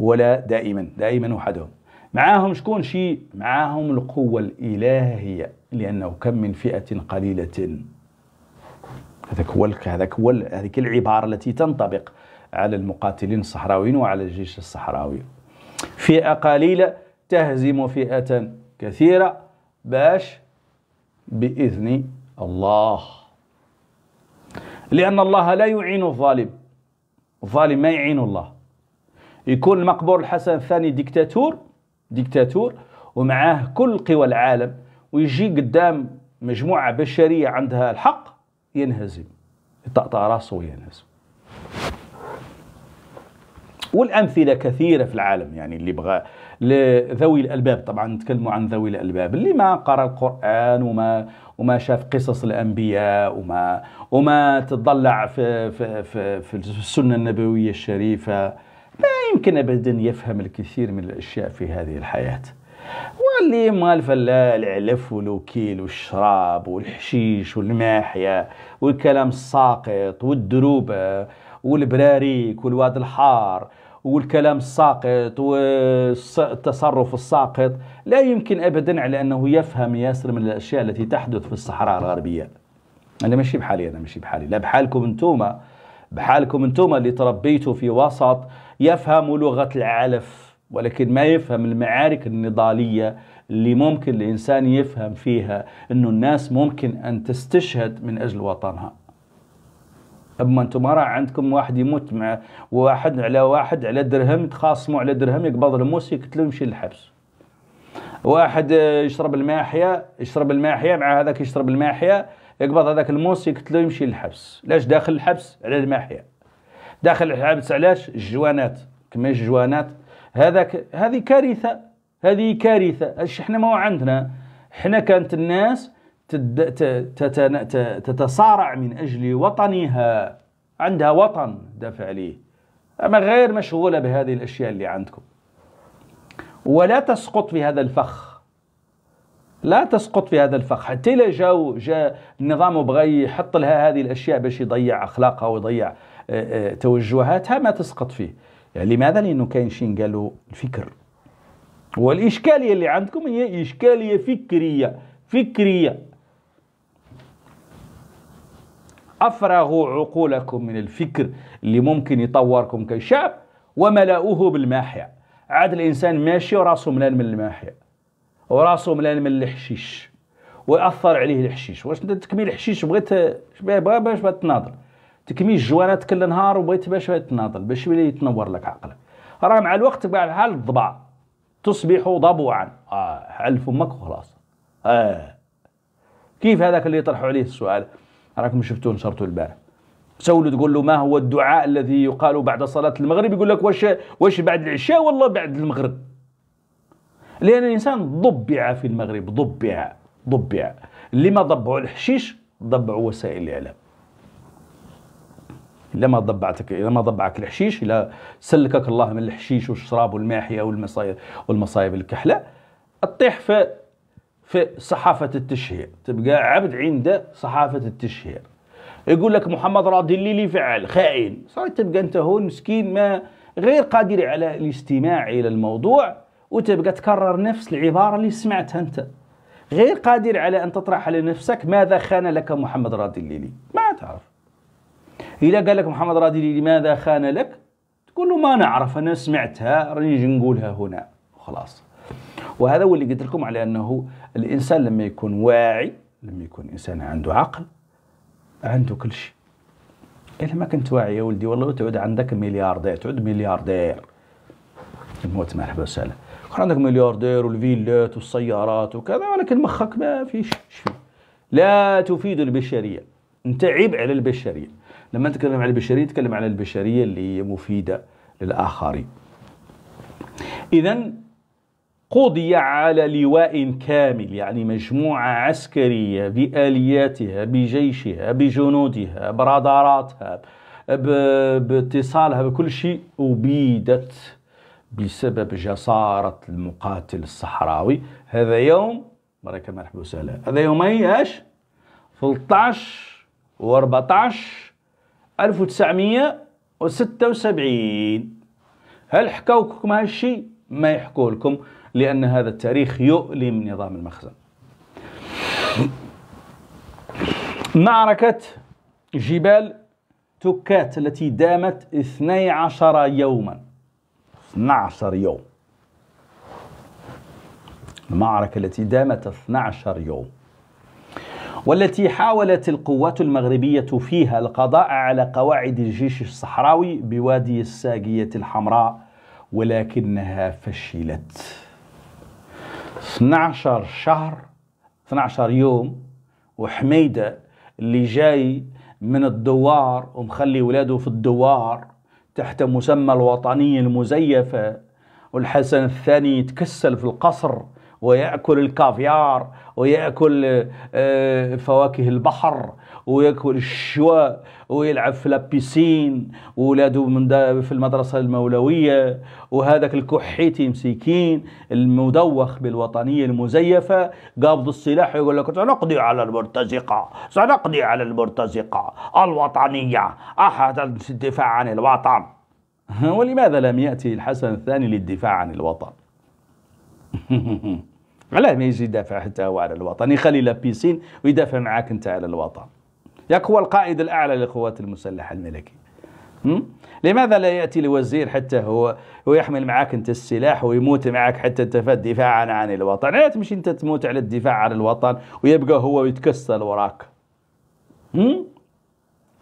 ولا دائما دائما وحدهم معاهم شكون شي معاهم القوه الالهيه لانه كم من فئه قليله هذاك هو هذاك هو هذيك العباره التي تنطبق على المقاتلين الصحراويين وعلى الجيش الصحراوي فئه قليله تهزم فئه كثيره باش باذن الله لان الله لا يعين الظالم الظالم ما يعين الله يكون المقبور الحسن الثاني ديكتاتور ديكتاتور ومعاه كل قوى العالم ويجي قدام مجموعه بشريه عندها الحق ينهزم يطقطق راسه وينهزم والامثله كثيره في العالم يعني اللي بغى لذوي الالباب طبعا نتكلموا عن ذوي الالباب اللي ما قرا القران وما وما شاف قصص الانبياء وما وما تضلع في في في, في السنه النبويه الشريفه ما يمكن ابدا يفهم الكثير من الاشياء في هذه الحياه واللي مالف العلف والوكيل والشراب والحشيش والماحية والكلام الساقط والدروبة والبراريك والواد الحار والكلام الساقط والتصرف الساقط لا يمكن أبدا على أنه يفهم ياسر من الأشياء التي تحدث في الصحراء الغربية أنا ماشي بحالي أنا ماشي بحالي لا بحالكم أنتوما بحالكم أنتوما اللي تربيتوا في وسط يفهموا لغة العلف ولكن ما يفهم المعارك النضالية اللي ممكن الإنسان يفهم فيها أنه الناس ممكن أن تستشهد من أجل وطنها اما انتم ما راح عندكم واحد يموت مع واحد على واحد على درهم يتخاصموا على درهم يقبض الموس يقتلوا يمشي للحبس واحد يشرب الماحيه يشرب الماحيه مع هذاك يشرب الماحيه يقبض هذاك الموس يقتلوا يمشي للحبس ليش داخل الحبس على الماحيه داخل الحبس علاش الجوانات كما الجوانات هذا ك... هذه كارثه هذه كارثه احنا ما هو عندنا احنا كانت الناس تد... تت... تتصارع من اجل وطنها عندها وطن دافع عليه اما غير مشغوله بهذه الاشياء اللي عندكم ولا تسقط في هذا الفخ لا تسقط في هذا الفخ حتى لا جاو جا النظام وبغى يحط لها هذه الاشياء باش يضيع اخلاقها ويضيع آه، آه، توجهاتها ما تسقط فيه يعني لماذا؟ لأنه كاين شي قالوا الفكر والإشكالية اللي عندكم هي إشكالية فكرية فكرية أفرغوا عقولكم من الفكر اللي ممكن يطوركم كشعب وملأوه بالماحية عاد الإنسان ماشي وراسه ملان من الماحية وراسه ملان من الحشيش ويأثر عليه الحشيش واش أنت تكمل الحشيش بغيت باش تناضل تكمي الجوانات كل نهار وبغيت باش تناضل باش يولي يتنور لك عقلك راه مع الوقت بقى بحال الضبع تصبح ضبوعا آه حل فمك وخلاص آه كيف هذاك اللي طرحوا عليه السؤال راكم شفتوه نشرتوه البارح تسولوا تقول له ما هو الدعاء الذي يقال بعد صلاة المغرب يقول لك واش واش بعد العشاء والله بعد المغرب لأن الإنسان ضبع في المغرب ضبع ضبع اللي ما ضبعوا الحشيش ضبعوا وسائل الإعلام الا ما ضبعتك الا ما ضبعك الحشيش إلا سلكك الله من الحشيش والشراب والماحية والمصايب والمصايب الكحلة تطيح في في صحافة التشهير تبقى عبد عند صحافة التشهير يقول لك محمد راضي الليلي فعل خائن صار تبقى انت هون مسكين ما غير قادر على الاستماع الى الموضوع وتبقى تكرر نفس العباره اللي سمعتها انت غير قادر على ان تطرح على نفسك ماذا خان لك محمد راضي الليلي ما تعرف إذا قال لك محمد رادلي لماذا خان لك تقول له ما نعرف أنا سمعتها راني نقولها هنا خلاص وهذا هو اللي قلت لكم على أنه الإنسان لما يكون واعي لما يكون إنسان عنده عقل عنده كل شيء إذا ما كنت واعي يا ولدي والله تعود عندك ملياردير تعود ملياردير الموت مرحبا وسهلا كان عندك ملياردير والفيلات والسيارات وكذا ولكن مخك ما فيش لا تفيد البشرية انت عبء على البشرية لما نتكلم عن البشريه نتكلم عن البشريه اللي هي مفيده للاخرين اذا قضي على لواء كامل يعني مجموعة عسكرية بآلياتها بجيشها بجنودها براداراتها باتصالها بكل شيء أبيدت بسبب جسارة المقاتل الصحراوي هذا يوم بركة مرحبا وسهلا هذا يومين ايش 13 و 14 1976 هل حكوا لكم هالشيء؟ ما يحكوا لكم لأن هذا التاريخ يؤلم نظام المخزن معركة جبال تكات التي دامت 12 يوما 12 يوم المعركة التي دامت 12 يوم والتي حاولت القوات المغربية فيها القضاء على قواعد الجيش الصحراوي بوادي الساقية الحمراء ولكنها فشلت 12 شهر 12 يوم وحميدة اللي جاي من الدوار ومخلي ولاده في الدوار تحت مسمى الوطنية المزيفة والحسن الثاني يتكسل في القصر ويأكل الكافيار ويأكل آه، فواكه البحر ويأكل الشواء ويلعب في لابيسين وولاده من في المدرسة المولوية وهذاك الكحيتي مسكين المدوخ بالوطنية المزيفة قابض السلاح ويقول لك سنقضي على المرتزقة سنقضي على المرتزقة الوطنية أحد الدفاع عن الوطن ولماذا لم يأتي الحسن الثاني للدفاع عن الوطن علاه ما يجي يدافع حتى هو على الوطن يخلي لابيسين ويدافع معاك انت على الوطن ياك هو القائد الاعلى للقوات المسلحه الملكي لماذا لا ياتي الوزير حتى هو ويحمل معاك انت السلاح ويموت معاك حتى انت في الدفاع عن, عن الوطن لا تمشي انت تموت على الدفاع عن الوطن ويبقى هو يتكسل وراك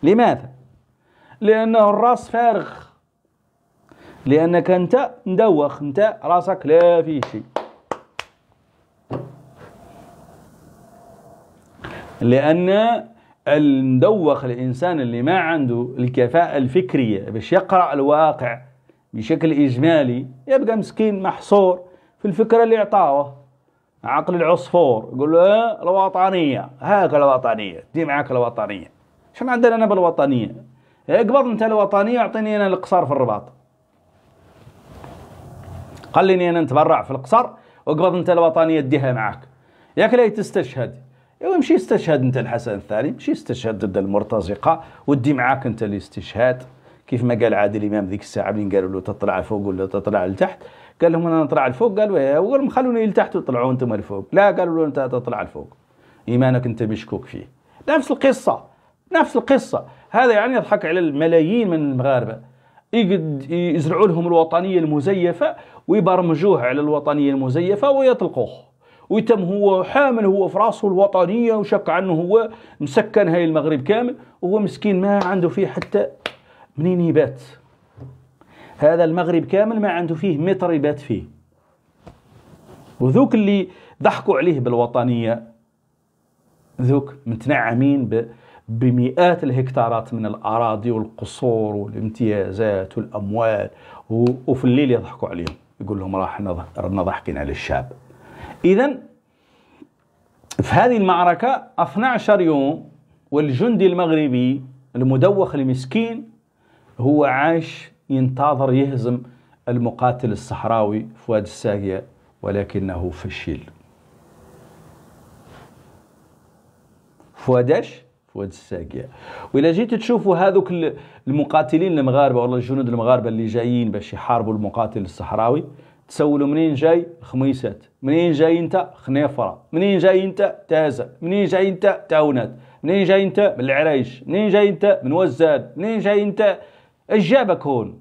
لماذا لانه الراس فارغ لانك انت مدوخ انت راسك لا فيه شيء لأن المدوخ الإنسان اللي ما عنده الكفاءة الفكرية باش يقرأ الواقع بشكل إجمالي يبقى مسكين محصور في الفكرة اللي اعطاوه عقل العصفور يقول له آه، الوطنية هاك الوطنية دي معاك الوطنية شنو عندنا أنا بالوطنية إيه، اقبض انت الوطنية اعطيني انا القصر في الرباط خليني انا نتبرع في القصر واقبض انت الوطنية اديها معاك ياك لا تستشهد ماشي استشهد انت الحسن الثاني مشي استشهد ضد المرتزقه ودي معاك انت الاستشهاد كيف ما قال عادل امام ذيك الساعه منين قالوا له تطلع فوق ولا تطلع لتحت قال لهم انا نطلع لفوق قالوا يا إيه، خلوني لتحت وطلعوا انتم لفوق لا قالوا له انت تطلع لفوق ايمانك انت مشكوك فيه نفس القصه نفس القصه هذا يعني يضحك على الملايين من المغاربه يزرعوا لهم الوطنيه المزيفه ويبرمجوه على الوطنيه المزيفه ويطلقوه ويتم هو حامل هو في راسه الوطنيه وشك عنه هو مسكن هاي المغرب كامل وهو مسكين ما عنده فيه حتى منين يبات هذا المغرب كامل ما عنده فيه متر يبات فيه وذوك اللي ضحكوا عليه بالوطنيه ذوك متنعمين ب بمئات الهكتارات من الأراضي والقصور والامتيازات والأموال وفي الليل يضحكوا عليهم يقول لهم راح نضحكين على الشعب إذا في هذه المعركة 12 يوم والجندي المغربي المدوخ المسكين هو عاش ينتظر يهزم المقاتل الصحراوي فؤاد الساقية ولكنه فشل فؤادش فؤاد الساقية وإلا جيت تشوفوا هذوك المقاتلين المغاربة والله الجنود المغاربة اللي جايين باش يحاربوا المقاتل الصحراوي تسولوا منين جاي خميسات منين جاي انت خنيفرة منين جاي انت تازة منين جاي انت تاونات منين جاي انت من العريش منين جاي انت من وزاد منين جاي انت ايش جابك هون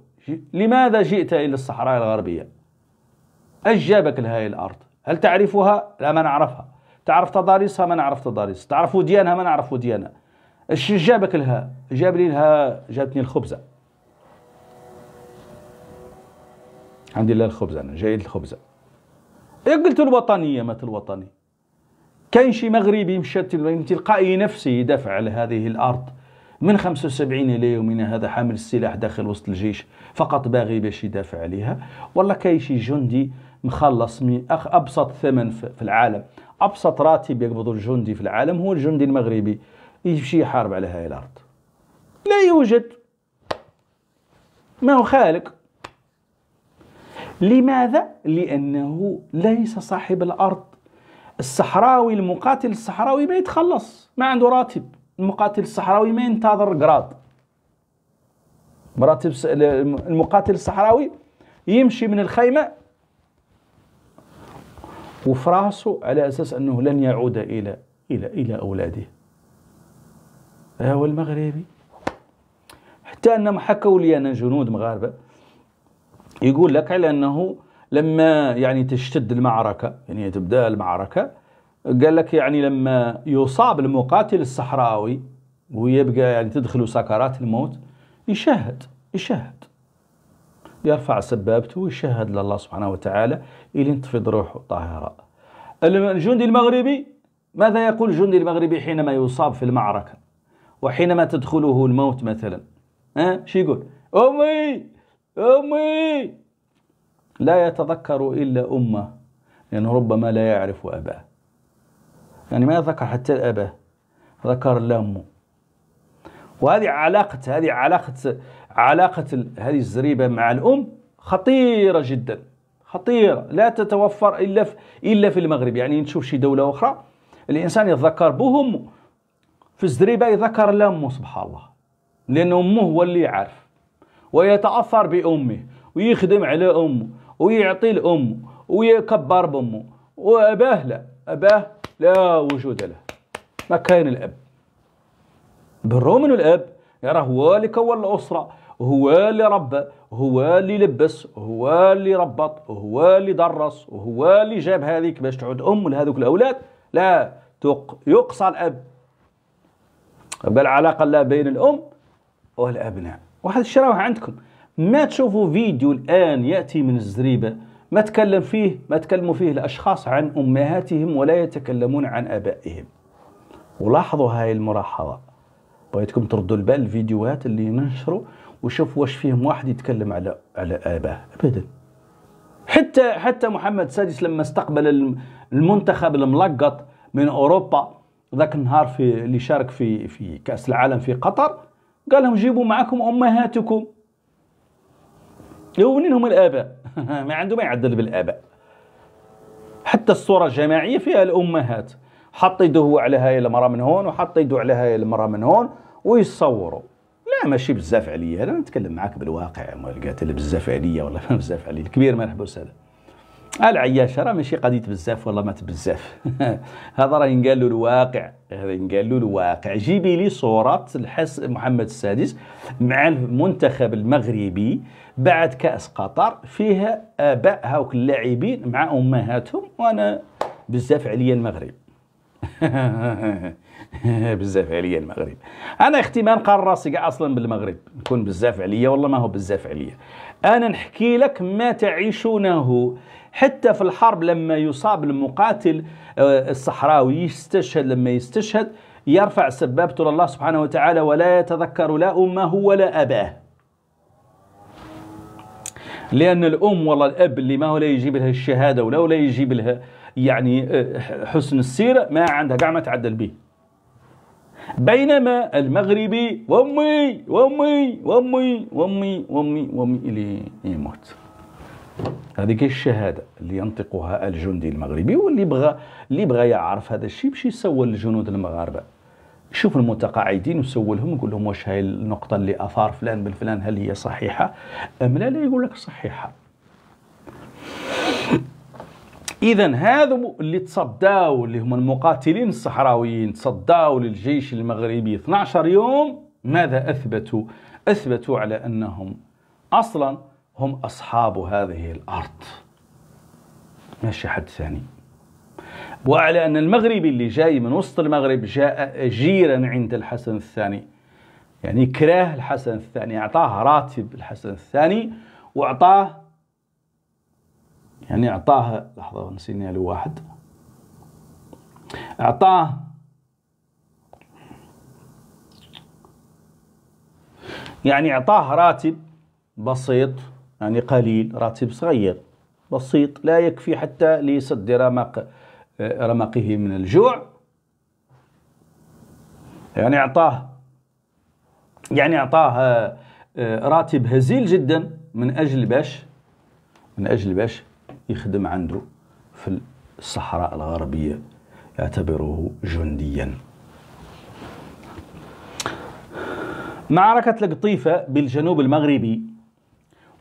لماذا جئت الى الصحراء الغربية ايش جابك لهذه الارض هل تعرفها لا ما نعرفها تعرف تضاريسها ما نعرف تضاريس تعرف وديانها ما نعرف وديانها ايش جابك لها جاب لي لها جابتني الخبزه عندي لا الخبز انا جاي الخبزه ايه قلت الوطنيه مات الوطني كاين شي مغربي مشات تلقائي نفسي يدافع على هذه الارض من 75 الى يومنا هذا حامل السلاح داخل وسط الجيش فقط باغي باش يدافع عليها ولا كاين شي جندي مخلص من أخ ابسط ثمن في العالم ابسط راتب يقبضه الجندي في العالم هو الجندي المغربي يمشي يحارب على هاي الارض لا يوجد ما هو خالق لماذا؟ لأنه ليس صاحب الأرض الصحراوي المقاتل الصحراوي ما يتخلص ما عنده راتب المقاتل الصحراوي ما ينتظر قراض مراتب المقاتل الصحراوي يمشي من الخيمة وفراسه على أساس أنه لن يعود إلى إلى إلى أولاده هو المغربي حتى أنهم حكوا لي أنا جنود مغاربة يقول لك على أنه لما يعني تشتد المعركة يعني تبدأ المعركة قال لك يعني لما يصاب المقاتل الصحراوي ويبقى يعني تدخل سكرات الموت يشهد يشهد يرفع سبابته ويشهد لله سبحانه وتعالى ان تفيض روحه طاهرة الجندي المغربي ماذا يقول الجندي المغربي حينما يصاب في المعركة وحينما تدخله الموت مثلا ها أه؟ شو يقول أمي أمي لا يتذكر إلا أمه لأنه ربما لا يعرف أباه يعني ما ذكر حتى الأباه ذكر لامه وهذه علاقة هذه علاقة علاقة هذه الزريبة مع الأم خطيرة جدا خطيرة لا تتوفر إلا في إلا في المغرب يعني نشوف شي دولة أخرى الإنسان يتذكر بهم في الزريبة يذكر لامه سبحان الله لأن أمه هو اللي يعرف ويتأثر بأمه ويخدم على أمه ويعطي لأمه ويكبر بأمه وأباه لا أباه لا وجود له ما كاين الأب بالرغم من الأب راه هو اللي كون الأسرة هو اللي ربى هو اللي لبس هو اللي ربط هو اللي درس هو اللي جاب هذيك باش تعود أم لهذوك الأولاد لا يقصى الأب بالعلاقة لا بين الأم والأبناء واحد الشراوه عندكم ما تشوفوا فيديو الآن يأتي من الزريبة ما تكلم فيه ما تكلموا فيه الأشخاص عن أمهاتهم ولا يتكلمون عن أبائهم ولاحظوا هاي الملاحظة بغيتكم تردوا البال الفيديوهات اللي ينشروا وشوفوا واش فيهم واحد يتكلم على على آباه أبدا حتى حتى محمد السادس لما استقبل المنتخب الملقط من أوروبا ذاك النهار في اللي شارك في في كأس العالم في قطر قال لهم جيبوا معكم أمهاتكم لو منين هم الآباء ما عنده ما يعدل بالآباء حتى الصورة الجماعية فيها الأمهات حط يده على هاي المرأة من هون وحط يده على هاي المرأة من هون ويصوروا لا ماشي بزاف عليا انا نتكلم معك بالواقع ما لقيت بزاف عليا والله بزاف عليا الكبير مرحبا وسهلا العياشه راه ماشي قضيه بزاف والله مات بزاف هذا راه ينقال له الواقع هذا ينقال له الواقع جيبي لي صوره الحس محمد السادس مع المنتخب المغربي بعد كاس قطر فيها اباء هاوك اللاعبين مع امهاتهم وانا بزاف عليا المغرب بزاف عليا المغرب انا اختي ما نقار راسي كاع اصلا بالمغرب نكون بزاف عليا والله ما هو بزاف عليا انا نحكي لك ما تعيشونه حتى في الحرب لما يصاب المقاتل آه، الصحراوي يستشهد لما يستشهد يرفع سبابته لله سبحانه وتعالى ولا يتذكر لا أمه ولا أباه لأن الأم ولا الأب اللي ما هو لا يجيب لها الشهادة ولا ولا يجيب لها يعني آه، حسن السيرة ما عندها قاع ما تعدل به بينما المغربي وامي وامي وامي وامي وامي وامي اللي يموت هذيك الشهاده اللي ينطقها الجندي المغربي واللي بغى اللي بغى يعرف هذا الشيء باش يسول الجنود المغاربه شوف المتقاعدين وسولهم يقول لهم واش هاي النقطه اللي اثار فلان بن فلان هل هي صحيحه ام لا لا يقول لك صحيحه اذا هذو اللي تصداو اللي هم المقاتلين الصحراويين تصداو للجيش المغربي 12 يوم ماذا اثبتوا اثبتوا على انهم اصلا هم أصحاب هذه الأرض ماشي حد ثاني وعلى أن المغربي اللي جاي من وسط المغرب جاء أجيرا عند الحسن الثاني يعني كراه الحسن الثاني أعطاه راتب الحسن الثاني وأعطاه يعني أعطاه لحظة نسيني له واحد أعطاه يعني أعطاه راتب بسيط يعني قليل راتب صغير بسيط لا يكفي حتى لسد رمق آه، رمقه من الجوع يعني أعطاه يعني أعطاه آه، آه، راتب هزيل جدا من أجل باش من أجل باش يخدم عنده في الصحراء الغربية يعتبره جنديا معركة القطيفة بالجنوب المغربي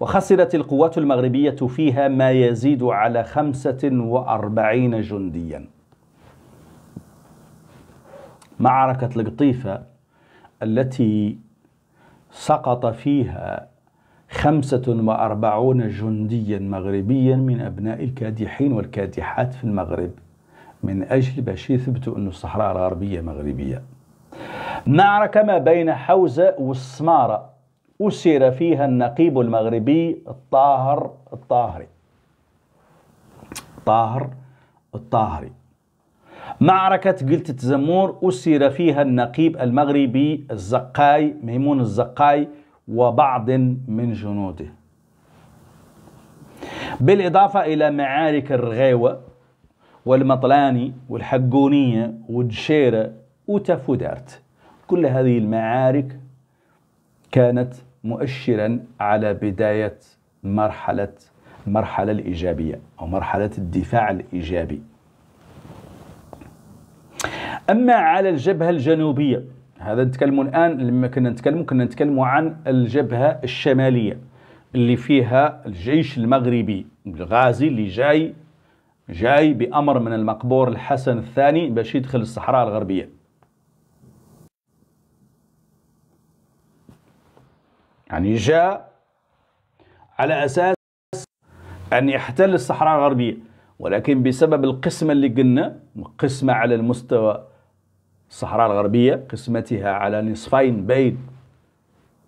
وخسرت القوات المغربية فيها ما يزيد على 45 جنديا معركة القطيفة التي سقط فيها 45 جنديا مغربيا من أبناء الكادحين والكادحات في المغرب من أجل باش يثبتوا أن الصحراء الغربية مغربية معركة ما بين حوزة والسمارة أسر فيها النقيب المغربي الطاهر الطاهري طاهر الطاهري معركة قلت تزمور أسر فيها النقيب المغربي الزقاي ميمون الزقاي وبعض من جنوده بالإضافة إلى معارك الرغيوة والمطلاني والحقونية والجشيرة وتفودارت كل هذه المعارك كانت مؤشرا على بداية مرحلة مرحلة الإيجابية أو مرحلة الدفاع الإيجابي أما على الجبهة الجنوبية هذا نتكلم الآن لما كنا نتكلم كنا نتكلم عن الجبهة الشمالية اللي فيها الجيش المغربي الغازي اللي جاي جاي بأمر من المقبور الحسن الثاني باش يدخل الصحراء الغربية يعني جاء على أساس أن يحتل الصحراء الغربية ولكن بسبب القسمة اللي قلنا قسمة على المستوى الصحراء الغربية قسمتها على نصفين بين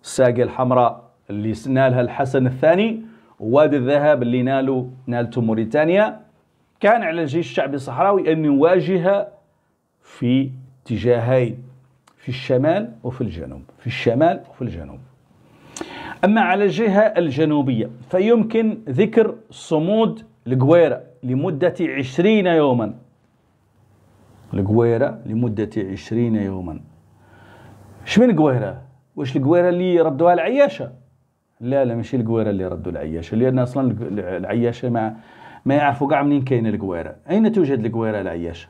الساقية الحمراء اللي نالها الحسن الثاني ووادي الذهب اللي نالوا نالته موريتانيا كان على الجيش الشعبي الصحراوي أن يواجه في اتجاهين في الشمال وفي الجنوب في الشمال وفي الجنوب أما على الجهة الجنوبية فيمكن ذكر صمود القويرة لمدة عشرين يوما القويرة لمدة عشرين يوما من القويرة؟ واش القويرة اللي ردوها العياشة؟ لا لا ماشي القويرة اللي ردوا العياشة لأن أصلا العياشة ما ما يعرفوا كاع منين كاينة القويرة أين توجد القويرة العياشة؟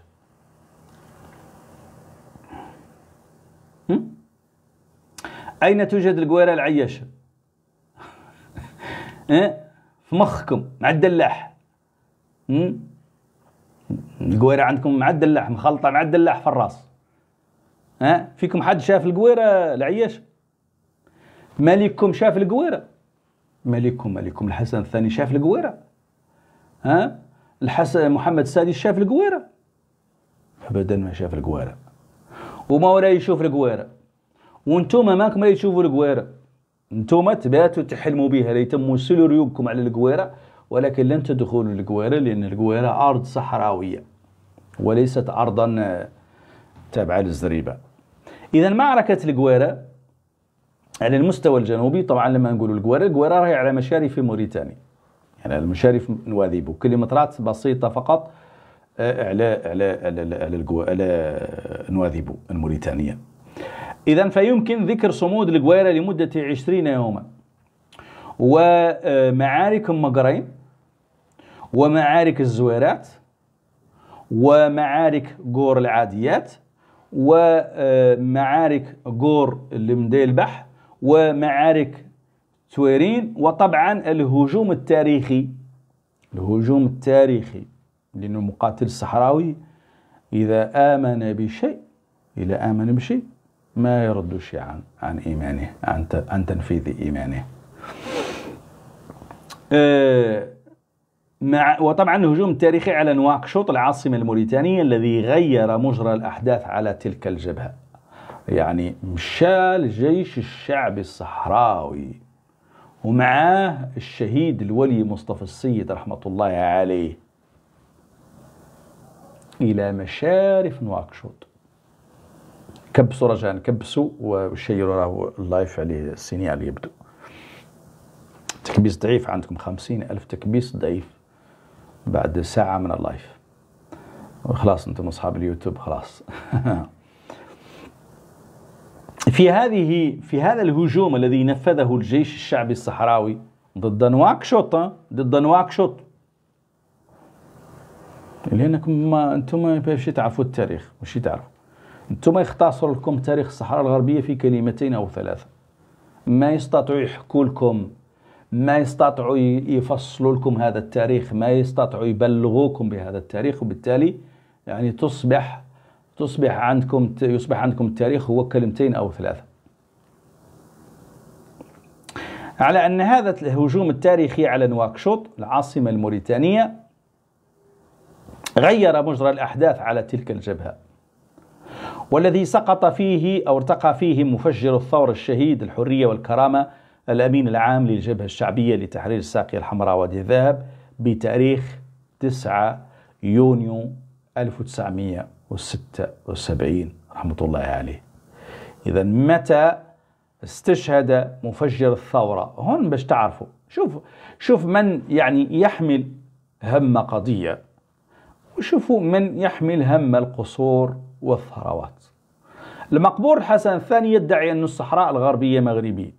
أين توجد القويرة العياشة؟ إيه؟ في مخكم مع الدلاح القويره عندكم مع الدلاح مخلطه مع الدلاح في الراس ها فيكم حد شاف القويره العياش مالككم شاف القويره مالككم مالككم الحسن الثاني شاف القويره ها الحسن محمد السادس شاف القويره ابدا ما شاف القويره وما ولا يشوف القويره وانتم ماكم لا تشوفوا القويره انتم تباتوا تحلموا بها ليتموا سلو ريوقكم على القويرة ولكن لن تدخلوا القويرة لأن القويرة أرض صحراوية وليست أرضا آه، تابعة للزريبة إذا معركة القويرة على المستوى الجنوبي طبعا لما نقولوا القويرة القويرة راهي على مشارف موريتانيا يعني المشارف نواذيب كيلومترات بسيطة فقط آه، على على على على, على, على نواذيبو الموريتانية إذا فيمكن ذكر صمود القويرة لمدة 20 يوما ومعارك مقرين ومعارك الزويرات ومعارك قور العاديات ومعارك قور المديلبح ومعارك تويرين وطبعا الهجوم التاريخي الهجوم التاريخي لأن المقاتل الصحراوي إذا آمن بشيء إذا آمن بشيء ما يردش عن عن إيمانه عن عن تنفيذ إيمانه آه، مع وطبعا هجوم تاريخي على نواكشوط العاصمة الموريتانية الذي غير مجرى الأحداث على تلك الجبهة يعني مشى الجيش الشعبي الصحراوي ومعاه الشهيد الولي مصطفى السيد رحمة الله عليه إلى مشارف نواكشوط كبسوا رجاء كبسوا وشيروا راهو اللايف عليه السينيال على يبدو تكبيس ضعيف عندكم خمسين ألف تكبيس ضعيف بعد ساعة من اللايف خلاص أنتم أصحاب اليوتيوب خلاص في هذه في هذا الهجوم الذي نفذه الجيش الشعبي الصحراوي ضد نواكشوط ضد نواكشوط لأنكم ما أنتم باش تعرفوا التاريخ مش تعرفوا انتم يختصر لكم تاريخ الصحراء الغربية في كلمتين أو ثلاثة ما يستطيعوا يحكوا لكم ما يستطيعوا يفصلوا لكم هذا التاريخ ما يستطيعوا يبلغوكم بهذا التاريخ وبالتالي يعني تصبح تصبح عندكم يصبح عندكم التاريخ هو كلمتين أو ثلاثة على أن هذا الهجوم التاريخي على نواكشوط العاصمة الموريتانية غير مجرى الأحداث على تلك الجبهة والذي سقط فيه أو ارتقى فيه مفجر الثور الشهيد الحرية والكرامة الأمين العام للجبهة الشعبية لتحرير الساقية الحمراء وادي الذهب بتاريخ 9 يونيو 1976 رحمة الله عليه إذا متى استشهد مفجر الثورة هون باش تعرفوا شوف شوف من يعني يحمل هم قضية وشوفوا من يحمل هم القصور والثروات المقبور الحسن الثاني يدعي أن الصحراء الغربية مغربية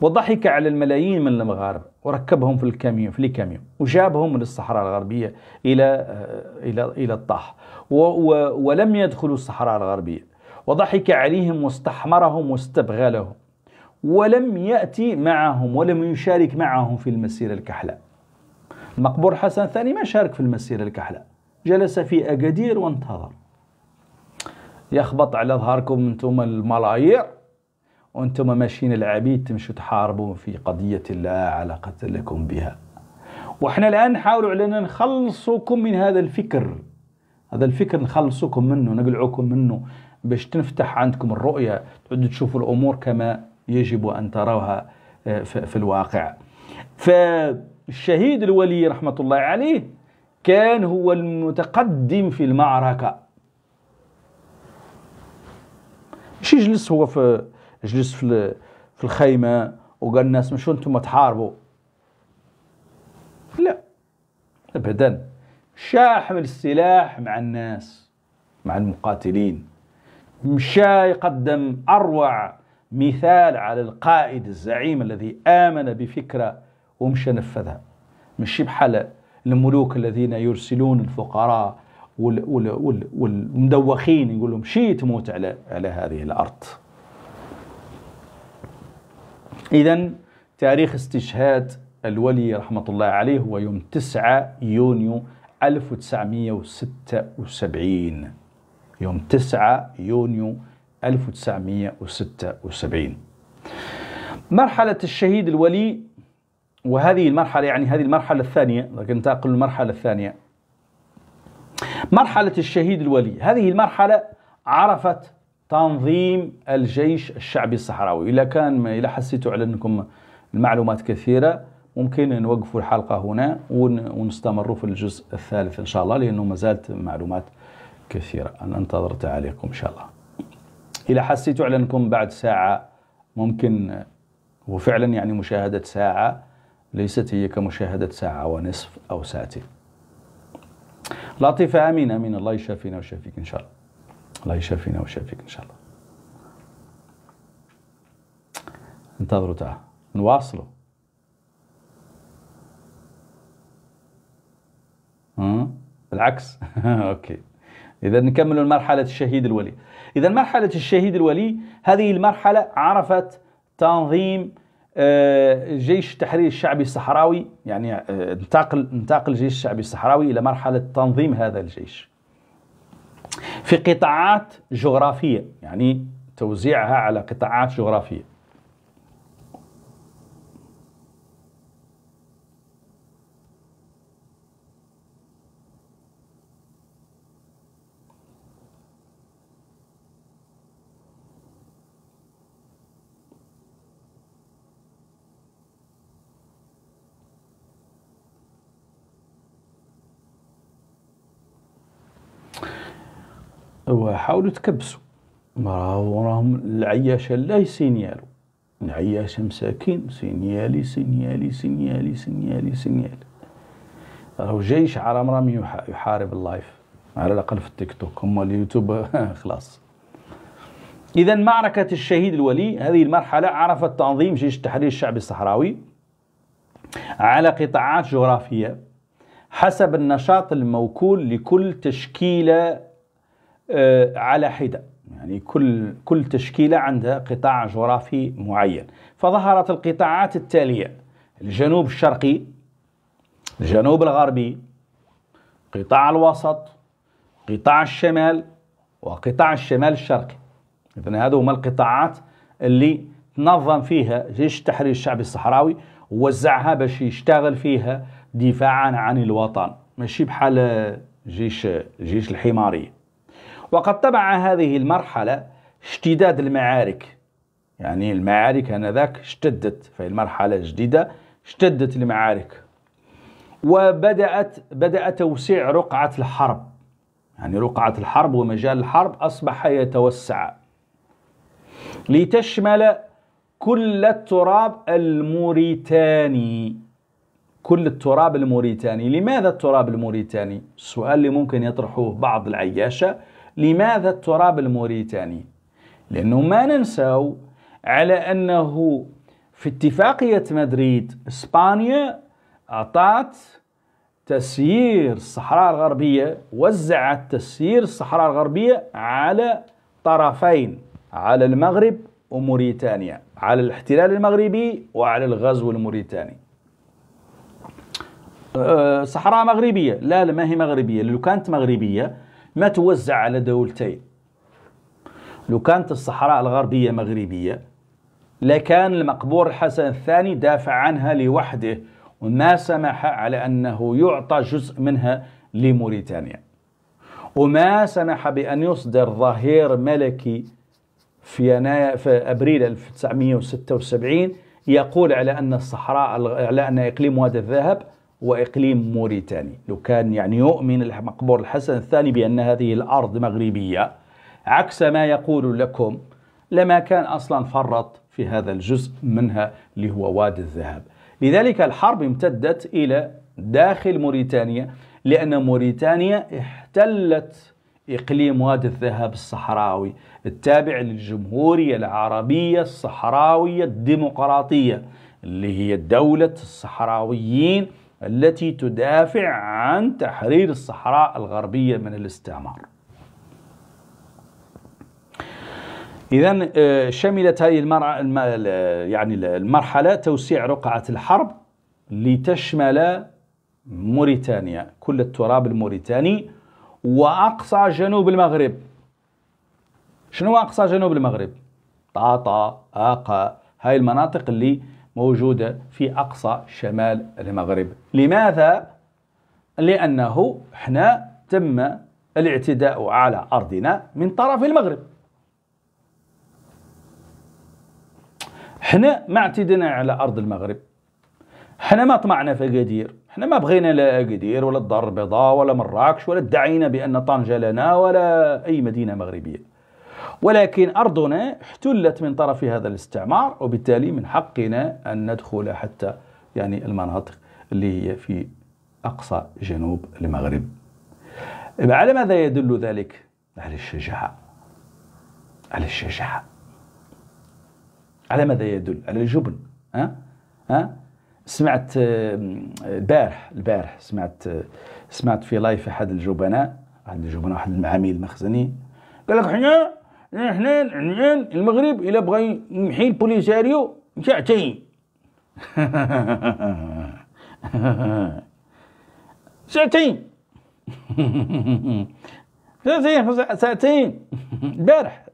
وضحك على الملايين من المغاربة وركبهم في الكاميون في الكاميون وجابهم من الصحراء الغربية إلى آه، إلى إلى الطاح ولم يدخلوا الصحراء الغربية وضحك عليهم واستحمرهم واستبغلهم ولم يأتي معهم ولم يشارك معهم في المسيرة الكحلاء المقبور حسن الثاني ما شارك في المسيرة الكحلاء جلس في أكادير وانتظر يخبط على ظهركم انتم الملايير وانتم ماشيين العبيد تمشوا تحاربون في قضية لا علاقة لكم بها واحنا الآن نحاولوا علينا نخلصكم من هذا الفكر هذا الفكر نخلصكم منه نقلعكم منه باش تنفتح عندكم الرؤية تعدوا تشوفوا الأمور كما يجب أن تروها آه، في الواقع فالشهيد الولي رحمة الله عليه كان هو المتقدم في المعركة ماشي جلس هو في جلس في في الخيمه وقال الناس مشوا انتم تحاربوا لا ابدا مشى حمل السلاح مع الناس مع المقاتلين مشى يقدم اروع مثال على القائد الزعيم الذي امن بفكره ومشى نفذها مشي بحال الملوك الذين يرسلون الفقراء وال وال وال والمدوخين يقول لهم شي تموت على على هذه الارض. اذا تاريخ استشهاد الولي رحمه الله عليه هو يوم 9 يونيو 1976 يوم 9 يونيو 1976 مرحلة الشهيد الولي وهذه المرحلة يعني هذه المرحلة الثانية لكن انتقل المرحلة الثانية مرحلة الشهيد الولي هذه المرحلة عرفت تنظيم الجيش الشعبي الصحراوي إذا كان إلا حسيتوا على أنكم المعلومات كثيرة ممكن نوقفوا الحلقة هنا ونستمروا في الجزء الثالث إن شاء الله لأنه ما زالت معلومات كثيرة أنا أنتظر إن شاء الله إذا حسيتوا على أنكم بعد ساعة ممكن وفعلا يعني مشاهدة ساعة ليست هي كمشاهدة ساعة ونصف أو ساعتين لطيفة آمين آمين الله يشافينا ويشافيك إن شاء الله الله يشافينا ويشافيك إن شاء الله انتظروا تعالوا نواصلوا بالعكس اوكي اذا نكمل مرحله الشهيد الولي اذا مرحله الشهيد الولي هذه المرحله عرفت تنظيم آه، جيش التحرير الشعبي الصحراوي يعني آه، انتقل انتقل الجيش الشعبي الصحراوي الى مرحله تنظيم هذا الجيش في قطاعات جغرافيه يعني توزيعها على قطاعات جغرافيه حاولوا تكبسوا ما راهم العياشه لا يسينيالو العياشه مساكين سينيالي سينيالي سينيالي سينيالي سينيالي راهو جيش عرام رام يحارب اللايف على الاقل في التيك توك هما اليوتيوب خلاص اذا معركه الشهيد الولي هذه المرحله عرف التنظيم جيش التحرير الشعبي الصحراوي على قطاعات جغرافيه حسب النشاط الموكول لكل تشكيله آه، على حدة يعني كل كل تشكيلة عندها قطاع جغرافي معين فظهرت القطاعات التالية الجنوب الشرقي الجنوب الغربي قطاع الوسط قطاع الشمال وقطاع الشمال الشرقي إذن هذو هما القطاعات اللي تنظم فيها جيش التحرير الشعبي الصحراوي ووزعها باش يشتغل فيها دفاعا عن الوطن ماشي بحال جيش جيش الحماريه وقد تبع هذه المرحلة اشتداد المعارك يعني المعارك آنذاك اشتدت في المرحلة الجديدة اشتدت المعارك وبدأت بدأ توسيع رقعة الحرب يعني رقعة الحرب ومجال الحرب أصبح يتوسع لتشمل كل التراب الموريتاني كل التراب الموريتاني لماذا التراب الموريتاني؟ السؤال اللي ممكن يطرحوه بعض العياشة لماذا التراب الموريتاني؟ لأنه ما ننساو على أنه في اتفاقية مدريد إسبانيا أعطت تسيير الصحراء الغربية وزعت تسيير الصحراء الغربية على طرفين على المغرب وموريتانيا على الاحتلال المغربي وعلى الغزو الموريتاني أه، صحراء مغربية لا لا ما هي مغربية لو كانت مغربية ما توزع على دولتين لو كانت الصحراء الغربية مغربية لكان المقبور الحسن الثاني دافع عنها لوحده وما سمح على أنه يعطى جزء منها لموريتانيا وما سمح بأن يصدر ظهير ملكي في, يناير في أبريل 1976 يقول على أن الصحراء على أن إقليم وادي الذهب وإقليم موريتاني لو كان يعني يؤمن مقبور الحسن الثاني بأن هذه الأرض مغربية عكس ما يقول لكم لما كان أصلا فرط في هذا الجزء منها اللي هو وادي الذهب لذلك الحرب امتدت إلى داخل موريتانيا لأن موريتانيا احتلت إقليم وادي الذهب الصحراوي التابع للجمهورية العربية الصحراوية الديمقراطية اللي هي دولة الصحراويين التي تدافع عن تحرير الصحراء الغربية من الاستعمار إذا آه، شملت هذه يعني المرحلة توسيع رقعة الحرب لتشمل موريتانيا كل التراب الموريتاني وأقصى جنوب المغرب شنو أقصى جنوب المغرب؟ طاطا آقا هاي المناطق اللي موجودة في أقصى شمال المغرب لماذا؟ لأنه احنا تم الاعتداء على أرضنا من طرف المغرب احنا ما اعتدنا على أرض المغرب احنا ما طمعنا في قدير احنا ما بغينا لا قدير ولا الدار البيضاء ولا مراكش ولا ادعينا بأن طنجة لنا ولا أي مدينة مغربية ولكن أرضنا احتلت من طرف هذا الاستعمار وبالتالي من حقنا أن ندخل حتى يعني المناطق اللي هي في أقصى جنوب المغرب على ماذا يدل ذلك؟ على الشجاعة على الشجاعة على ماذا يدل؟ على الجبن ها؟ ها؟ سمعت البارح البارح سمعت سمعت في لايف احد الجبناء احد الجبناء احد المعامل المخزني قال لك حنا احنا نعين المغرب الا بغى يمحي البوليساريو مشعتين ساعتين ساعتين ساعتين البارح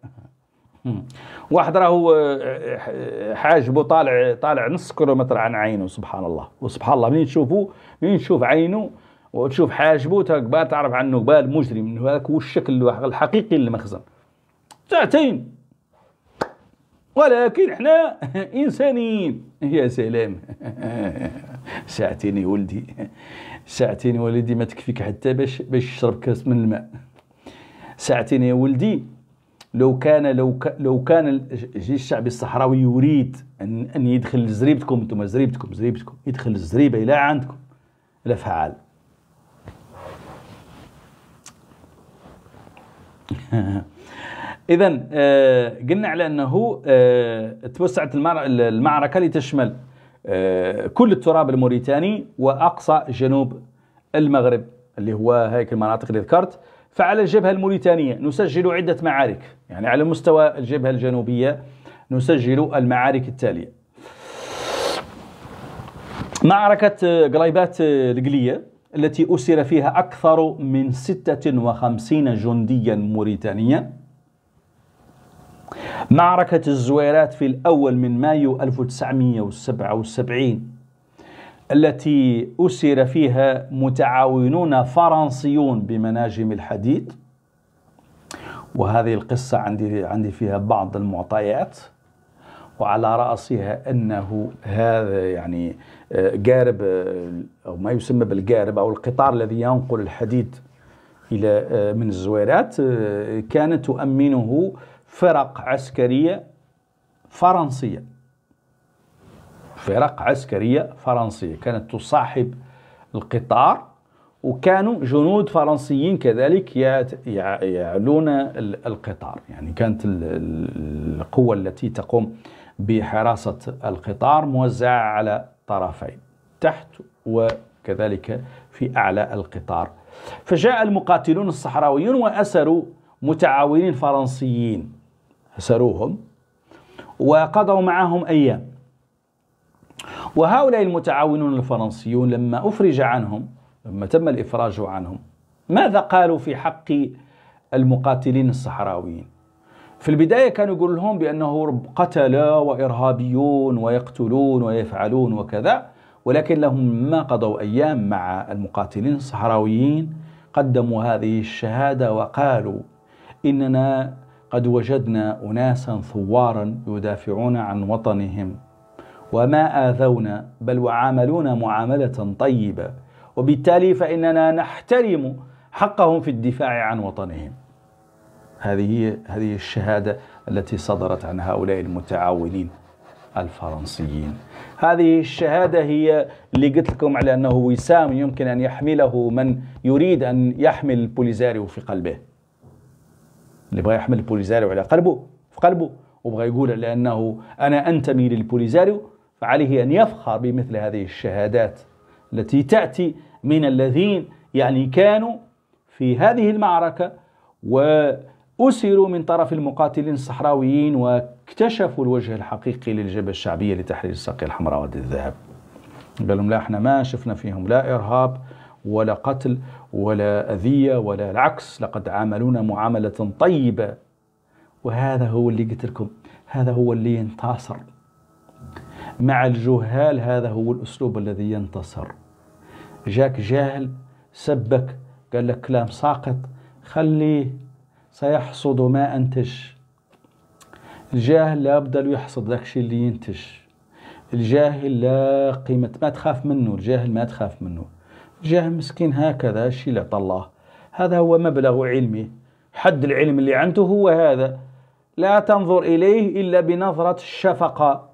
واحد راهو آه، آه، حاجبو طالع طالع نص كيلومتر عن عينه سبحان الله وسبحان الله منين تشوفو منين تشوف عينه وتشوف حاجبو تقبال تعرف عنه قبال مجرم هذاك هو الشكل الحقيقي للمخزن ساعتين ولكن احنا انسانيين يا سلام ساعتين يا ولدي ساعتين يا ولدي ما تكفيك حتى باش باش تشرب كاس من الماء ساعتين يا ولدي لو كان لو ك... لو كان الجيش الشعبي الصحراوي يريد ان ان يدخل لزريبتكم انتم زريبتكم زريبتكم يدخل الزريبه الى عندكم لا فعال اذا آه، قلنا على انه آه، توسعت المعركه لتشمل آه، كل التراب الموريتاني واقصى جنوب المغرب اللي هو هيك المناطق اللي ذكرت فعلى الجبهه الموريتانيه نسجل عده معارك يعني على مستوى الجبهه الجنوبيه نسجل المعارك التاليه معركة قليبات القلية التي أسر فيها أكثر من 56 جنديا موريتانيا معركة الزويرات في الأول من مايو 1977 التي أسر فيها متعاونون فرنسيون بمناجم الحديد وهذه القصة عندي عندي فيها بعض المعطيات وعلى رأسها أنه هذا يعني جارب آه، آه، أو ما يسمى بالجارب أو القطار الذي ينقل الحديد إلى آه، من الزويرات كانت تؤمنه فرق عسكرية فرنسية فرق عسكرية فرنسية كانت تصاحب القطار وكانوا جنود فرنسيين كذلك يعلون القطار يعني كانت القوة التي تقوم بحراسة القطار موزعة على طرفين تحت وكذلك في أعلى القطار فجاء المقاتلون الصحراويون وأسروا متعاونين فرنسيين سروهم وقضوا معهم أيام وهؤلاء المتعاونون الفرنسيون لما أفرج عنهم لما تم الإفراج عنهم ماذا قالوا في حق المقاتلين الصحراويين في البداية كانوا يقول لهم بأنه قتلة وإرهابيون ويقتلون ويفعلون وكذا ولكن لهم ما قضوا أيام مع المقاتلين الصحراويين قدموا هذه الشهادة وقالوا إننا قد وجدنا أناسا ثوارا يدافعون عن وطنهم وما آذونا بل وعاملونا معاملة طيبة وبالتالي فإننا نحترم حقهم في الدفاع عن وطنهم هذه هذه الشهادة التي صدرت عن هؤلاء المتعاونين الفرنسيين هذه الشهادة هي اللي قلت لكم على أنه وسام يمكن أن يحمله من يريد أن يحمل بوليزاريو في قلبه اللي بغى يحمل البوليزاريو على قلبه في قلبه وبغى يقول على أنه أنا أنتمي للبوليزاريو فعليه أن يفخر بمثل هذه الشهادات التي تأتي من الذين يعني كانوا في هذه المعركة وأسروا من طرف المقاتلين الصحراويين واكتشفوا الوجه الحقيقي للجبهة الشعبية لتحرير الساقية الحمراء والذهب قال لهم لا احنا ما شفنا فيهم لا إرهاب ولا قتل ولا أذية ولا العكس لقد عاملونا معاملة طيبة وهذا هو اللي قلت لكم هذا هو اللي ينتصر مع الجهال هذا هو الأسلوب الذي ينتصر جاك جاهل سبك قال لك كلام ساقط خليه سيحصد ما أنتج الجاهل لا له يحصد ذاك الشيء اللي ينتج الجاهل لا قيمة ما تخاف منه الجاهل ما تخاف منه جاه مسكين هكذا اللي الله هذا هو مبلغ علمه حد العلم اللي عنده هو هذا لا تنظر إليه إلا بنظرة الشفقة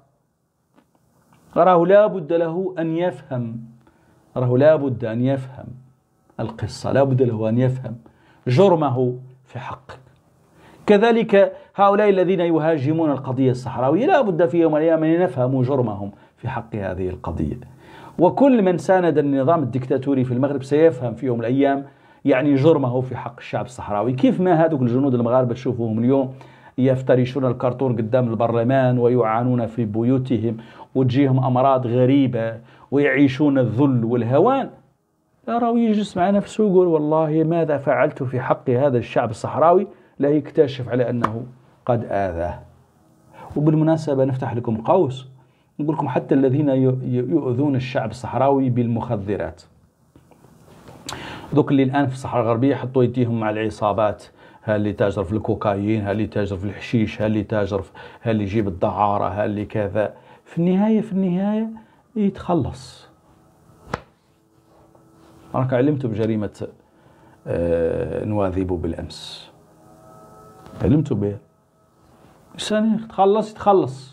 راه لا بد له أن يفهم راه لا بد أن يفهم القصة لا بد له أن يفهم جرمه في حقك كذلك هؤلاء الذين يهاجمون القضية الصحراوية لا بد في يوم الأيام أن يفهموا جرمهم في حق هذه القضية وكل من ساند النظام الدكتاتوري في المغرب سيفهم في يوم من الأيام يعني جرمه في حق الشعب الصحراوي كيف ما هذوك الجنود المغاربة تشوفوهم اليوم يفترشون الكرتون قدام البرلمان ويعانون في بيوتهم وتجيهم أمراض غريبة ويعيشون الذل والهوان راهو يجلس مع نفسه يقول والله ماذا فعلت في حق هذا الشعب الصحراوي لا يكتشف على أنه قد آذاه وبالمناسبة نفتح لكم قوس نقول لكم حتى الذين يؤذون الشعب الصحراوي بالمخدرات دوك اللي الان في الصحراء الغربيه حطوا يديهم مع العصابات ها اللي تاجر في الكوكايين ها اللي تاجر في الحشيش ها اللي تاجر في ها اللي يجيب الدعاره ها اللي كذا في النهايه في النهايه يتخلص راك علمتوا بجريمه آه نواذيبو بالامس علمتوا بها الانسان يتخلص يتخلص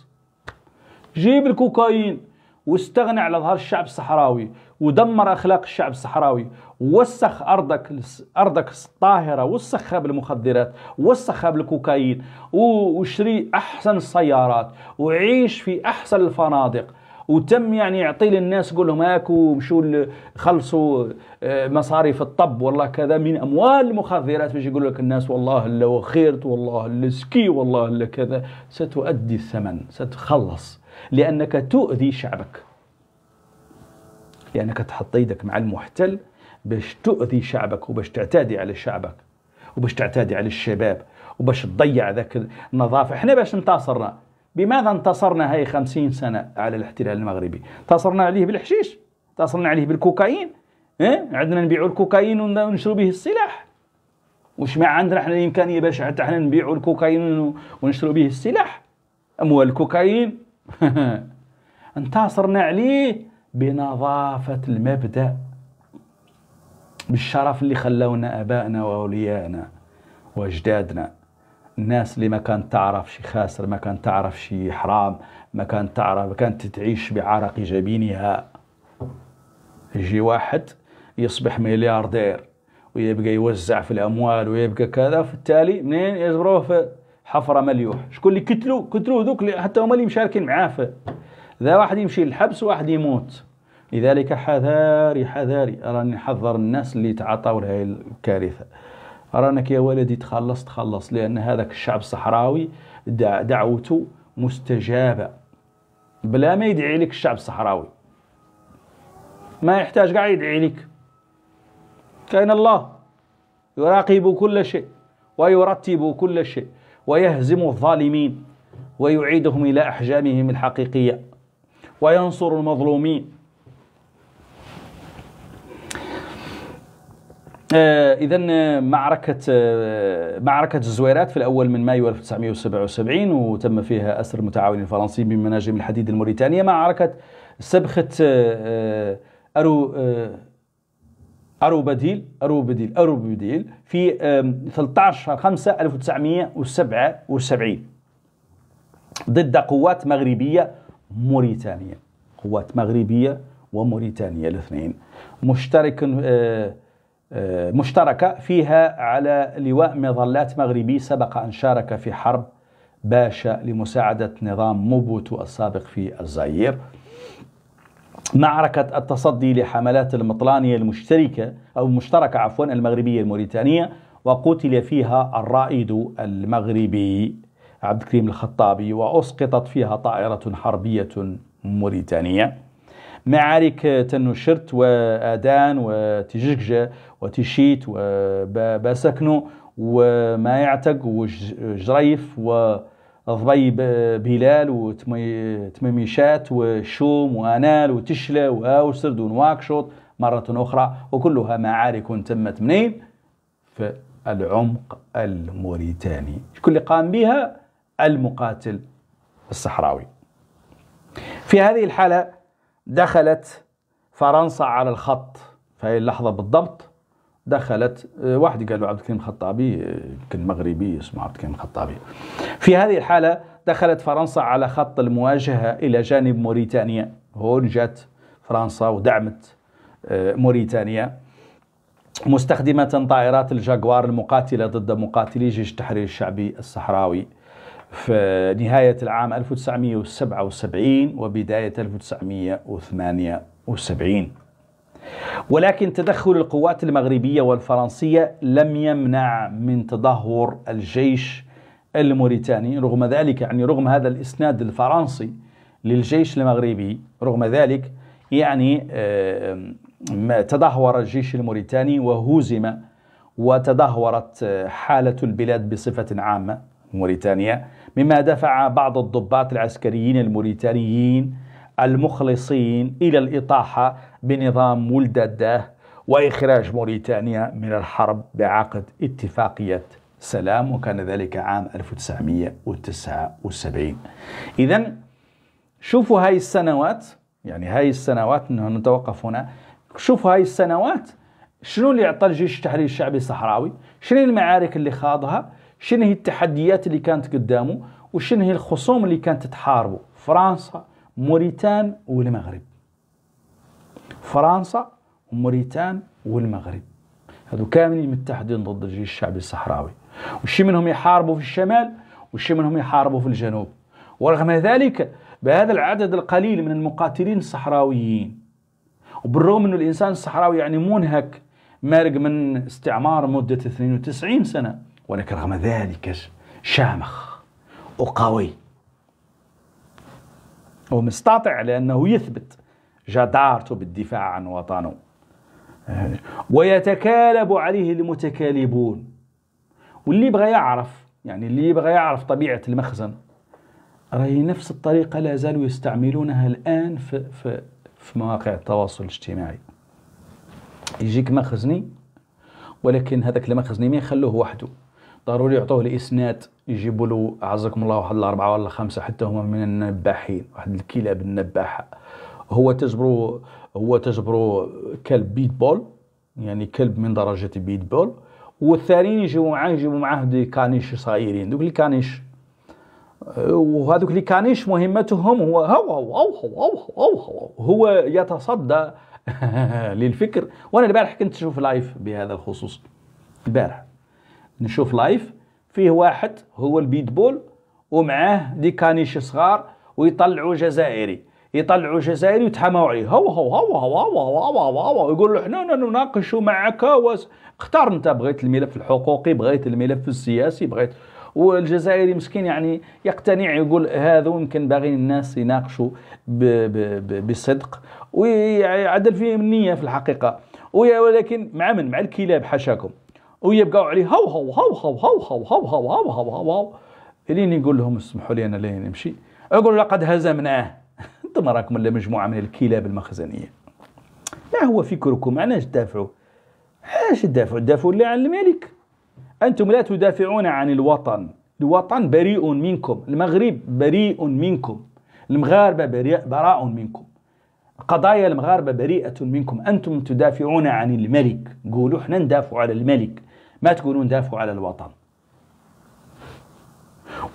جيب الكوكايين واستغنى على ظهر الشعب الصحراوي ودمر اخلاق الشعب الصحراوي وسخ ارضك ارضك الطاهره وسخها بالمخدرات وسخها بالكوكايين وشري احسن السيارات وعيش في احسن الفنادق وتم يعني يعطي للناس يقول لهم هاكوا مشوا خلصوا آه، مصاريف الطب والله كذا من اموال المخدرات باش يقول لك الناس والله لو خيرت والله اللي سكي والله اللي كذا ستؤدي الثمن ستخلص لأنك تؤذي شعبك لأنك تحط ايدك مع المحتل باش تؤذي شعبك وباش تعتادي على شعبك وباش تعتادي على الشباب وباش تضيع ذاك النظافة احنا باش انتصرنا بماذا انتصرنا هاي خمسين سنة على الاحتلال المغربي انتصرنا عليه بالحشيش انتصرنا عليه بالكوكايين اه؟ عندنا نبيعوا الكوكايين ونشرو به السلاح وش ما عندنا احنا الامكانيه باش حتى احنا نبيعوا الكوكايين ونشرو به السلاح اموال الكوكايين انتصرنا عليه بنظافة المبدأ بالشرف اللي خلونا أبائنا وأوليائنا وأجدادنا الناس اللي ما كانت تعرف شي خاسر ما كانت تعرف شي حرام ما كانت تعرف كانت تعيش بعرق جبينها يجي واحد يصبح ملياردير ويبقى يوزع في الأموال ويبقى كذا في التالي منين يزبروه في حفر مليوح شكون اللي كتلو كتلو ذوك حتى هما اللي مشاركين معاه في ذا واحد يمشي للحبس واحد يموت لذلك حذاري حذاري راني نحذر الناس اللي تعطاو لهذه الكارثه رانك يا ولدي تخلص تخلص لان هذاك الشعب الصحراوي دعوته مستجابه بلا ما يدعي لك الشعب الصحراوي ما يحتاج قاعد يدعي لك كاين الله يراقب كل شيء ويرتب كل شيء ويهزم الظالمين ويعيدهم إلى أحجامهم الحقيقية وينصر المظلومين آه، اذا معركه آه، معركه الزويرات في الاول من مايو 1977 وتم فيها اسر المتعاونين الفرنسي بمناجم الحديد الموريتانيه معركه سبخه آه، ارو أرو بديل أرو بديل أرو بديل في 13 5 1977 ضد قوات مغربية موريتانية قوات مغربية وموريتانيا الاثنين مشترك آه، آه، مشتركة فيها على لواء مظلات مغربي سبق أن شارك في حرب باشا لمساعدة نظام موبوتو السابق في الزاير معركة التصدي لحملات المطلانية المشتركة أو المشتركة عفوا المغربية الموريتانية وقتل فيها الرائد المغربي عبد الكريم الخطابي وأسقطت فيها طائرة حربية موريتانية معارك تنوشرت وآدان وتججة وتشيت وباسكنو وما يعتق وجريف و ضبي بهلال وتميميشات والشوم وانال وتشلى واوسرد ونواكشوط مرة أخرى وكلها معارك تمت منين؟ في العمق الموريتاني شكون اللي قام بها؟ المقاتل الصحراوي في هذه الحالة دخلت فرنسا على الخط في هذه اللحظة بالضبط دخلت آه، واحد قال له عبد الكريم الخطابي آه، كان مغربي اسمه عبد الكريم الخطابي في هذه الحالة دخلت فرنسا على خط المواجهة إلى جانب موريتانيا هون جت فرنسا ودعمت آه، موريتانيا مستخدمة طائرات الجاكوار المقاتلة ضد مقاتلي جيش التحرير الشعبي الصحراوي في نهاية العام 1977 وبداية 1978 ولكن تدخل القوات المغربية والفرنسية لم يمنع من تدهور الجيش الموريتاني رغم ذلك يعني رغم هذا الإسناد الفرنسي للجيش المغربي رغم ذلك يعني تدهور الجيش الموريتاني وهزم وتدهورت آه، حالة البلاد بصفة عامة موريتانيا مما دفع بعض الضباط العسكريين الموريتانيين المخلصين إلى الإطاحة بنظام ولداده وإخراج موريتانيا من الحرب بعقد اتفاقية سلام وكان ذلك عام 1979 إذا شوفوا هاي السنوات يعني هاي السنوات نتوقف هنا شوفوا هاي السنوات شنو اللي أعطى الجيش التحرير الشعبي الصحراوي شنو المعارك اللي خاضها شنو هي التحديات اللي كانت قدامه وشنو هي الخصوم اللي كانت تحاربه فرنسا موريتان والمغرب فرنسا وموريتان والمغرب هذو كاملين متحدين ضد الجيش الشعبي الصحراوي وشي منهم يحاربوا في الشمال وشي منهم يحاربوا في الجنوب ورغم ذلك بهذا العدد القليل من المقاتلين الصحراويين وبالرغم أن الإنسان الصحراوي يعني منهك مارق من استعمار مدة 92 سنة ولكن رغم ذلك شامخ وقوي ومستطع لأنه يثبت جدارته بالدفاع عن وطنه ويتكالب عليه المتكالبون واللي يبغى يعرف يعني اللي يبغى يعرف طبيعة المخزن راهي نفس الطريقة لا زالوا يستعملونها الآن في, في, في مواقع التواصل الاجتماعي يجيك مخزني ولكن هذاك المخزني ما يخلوه وحده ضروري يعطوه الاسناد يجيبوا له عزكم الله واحد الاربعه ولا خمسه حتى هما من النباحين واحد الكلاب النباحه هو تجبرو هو تجبرو كلب بيت بول يعني كلب من درجة بيت بول والثانيين يجيو معاه يجيبو معاه دي كانيش صغيرين دوك كانيش وهذوك لي كانيش مهمتهم هو هو هو هو هو هو, هو يتصدى للفكر وانا البارح كنت نشوف لايف بهذا الخصوص البارح نشوف لايف فيه واحد هو البيتبول ومعاه دي كانيش صغار ويطلعوا جزائري يطلعوا جزائري ويتحاموا عليه هو هو هو هو هو هو هو هو يقول له حنا نناقش معك اختار انت بغيت الملف الحقوقي بغيت الملف السياسي بغيت والجزائري مسكين يعني يقتنع يقول هذا يمكن باغي الناس يناقشوا بصدق ويعدل فيهم النيه في الحقيقه ولكن مع من مع الكلاب حشاكم ويبقاو عليه هو هو هو هو هو هو هو هو هو هو هو لين يقول لهم اسمحوا لي انا لين نمشي اقول لقد هزمناه انتم راكم الا مجموعه من الكلاب المخزنيه ما هو فكركم علاش تدافعوا علاش تدافعوا تدافعوا اللي عن الملك انتم لا تدافعون عن الوطن الوطن بريء منكم المغرب بريء منكم المغاربه براء منكم قضايا المغاربه بريئه منكم انتم تدافعون عن الملك قولوا احنا ندافع على الملك ما تقولون ندافع على الوطن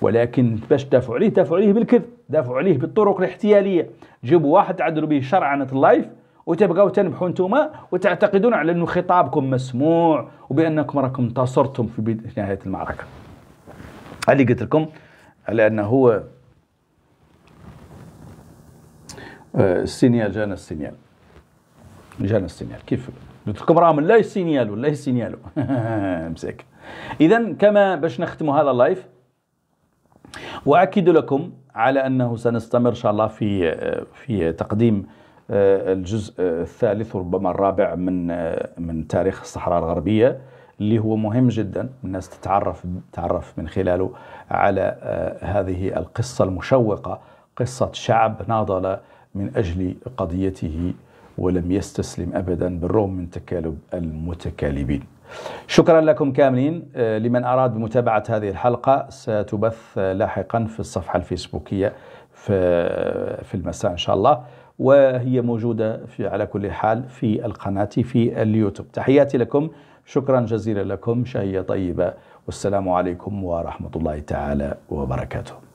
ولكن باش تدافعوا عليه تدافعوا عليه بالكذب دافعوا عليه بالطرق الاحتياليه جيبوا واحد تعدلوا به شرعنه اللايف وتبقاو تنبحوا انتوما وتعتقدون على انه خطابكم مسموع وبانكم راكم انتصرتم في, في نهايه المعركه اللي قلت لكم على انه هو آه، السينيال جانا السينيال جانا السينيال كيف قلت لكم راه من لا السينيال ولا السينيال مساك اذا كما باش نختموا هذا اللايف واكد لكم على انه سنستمر ان شاء الله في في تقديم آه، الجزء الثالث وربما الرابع من آه، من تاريخ الصحراء الغربيه اللي هو مهم جدا الناس تتعرف تعرف من خلاله على آه، هذه القصه المشوقه قصه شعب ناضل من اجل قضيته ولم يستسلم ابدا بالرغم من تكالب المتكالبين شكرا لكم كاملين آه، لمن أراد متابعة هذه الحلقة ستبث آه، لاحقا في الصفحة الفيسبوكية آه، في, المساء إن شاء الله وهي موجودة في على كل حال في القناة في اليوتيوب تحياتي لكم شكرا جزيلا لكم شهية طيبة والسلام عليكم ورحمة الله تعالى وبركاته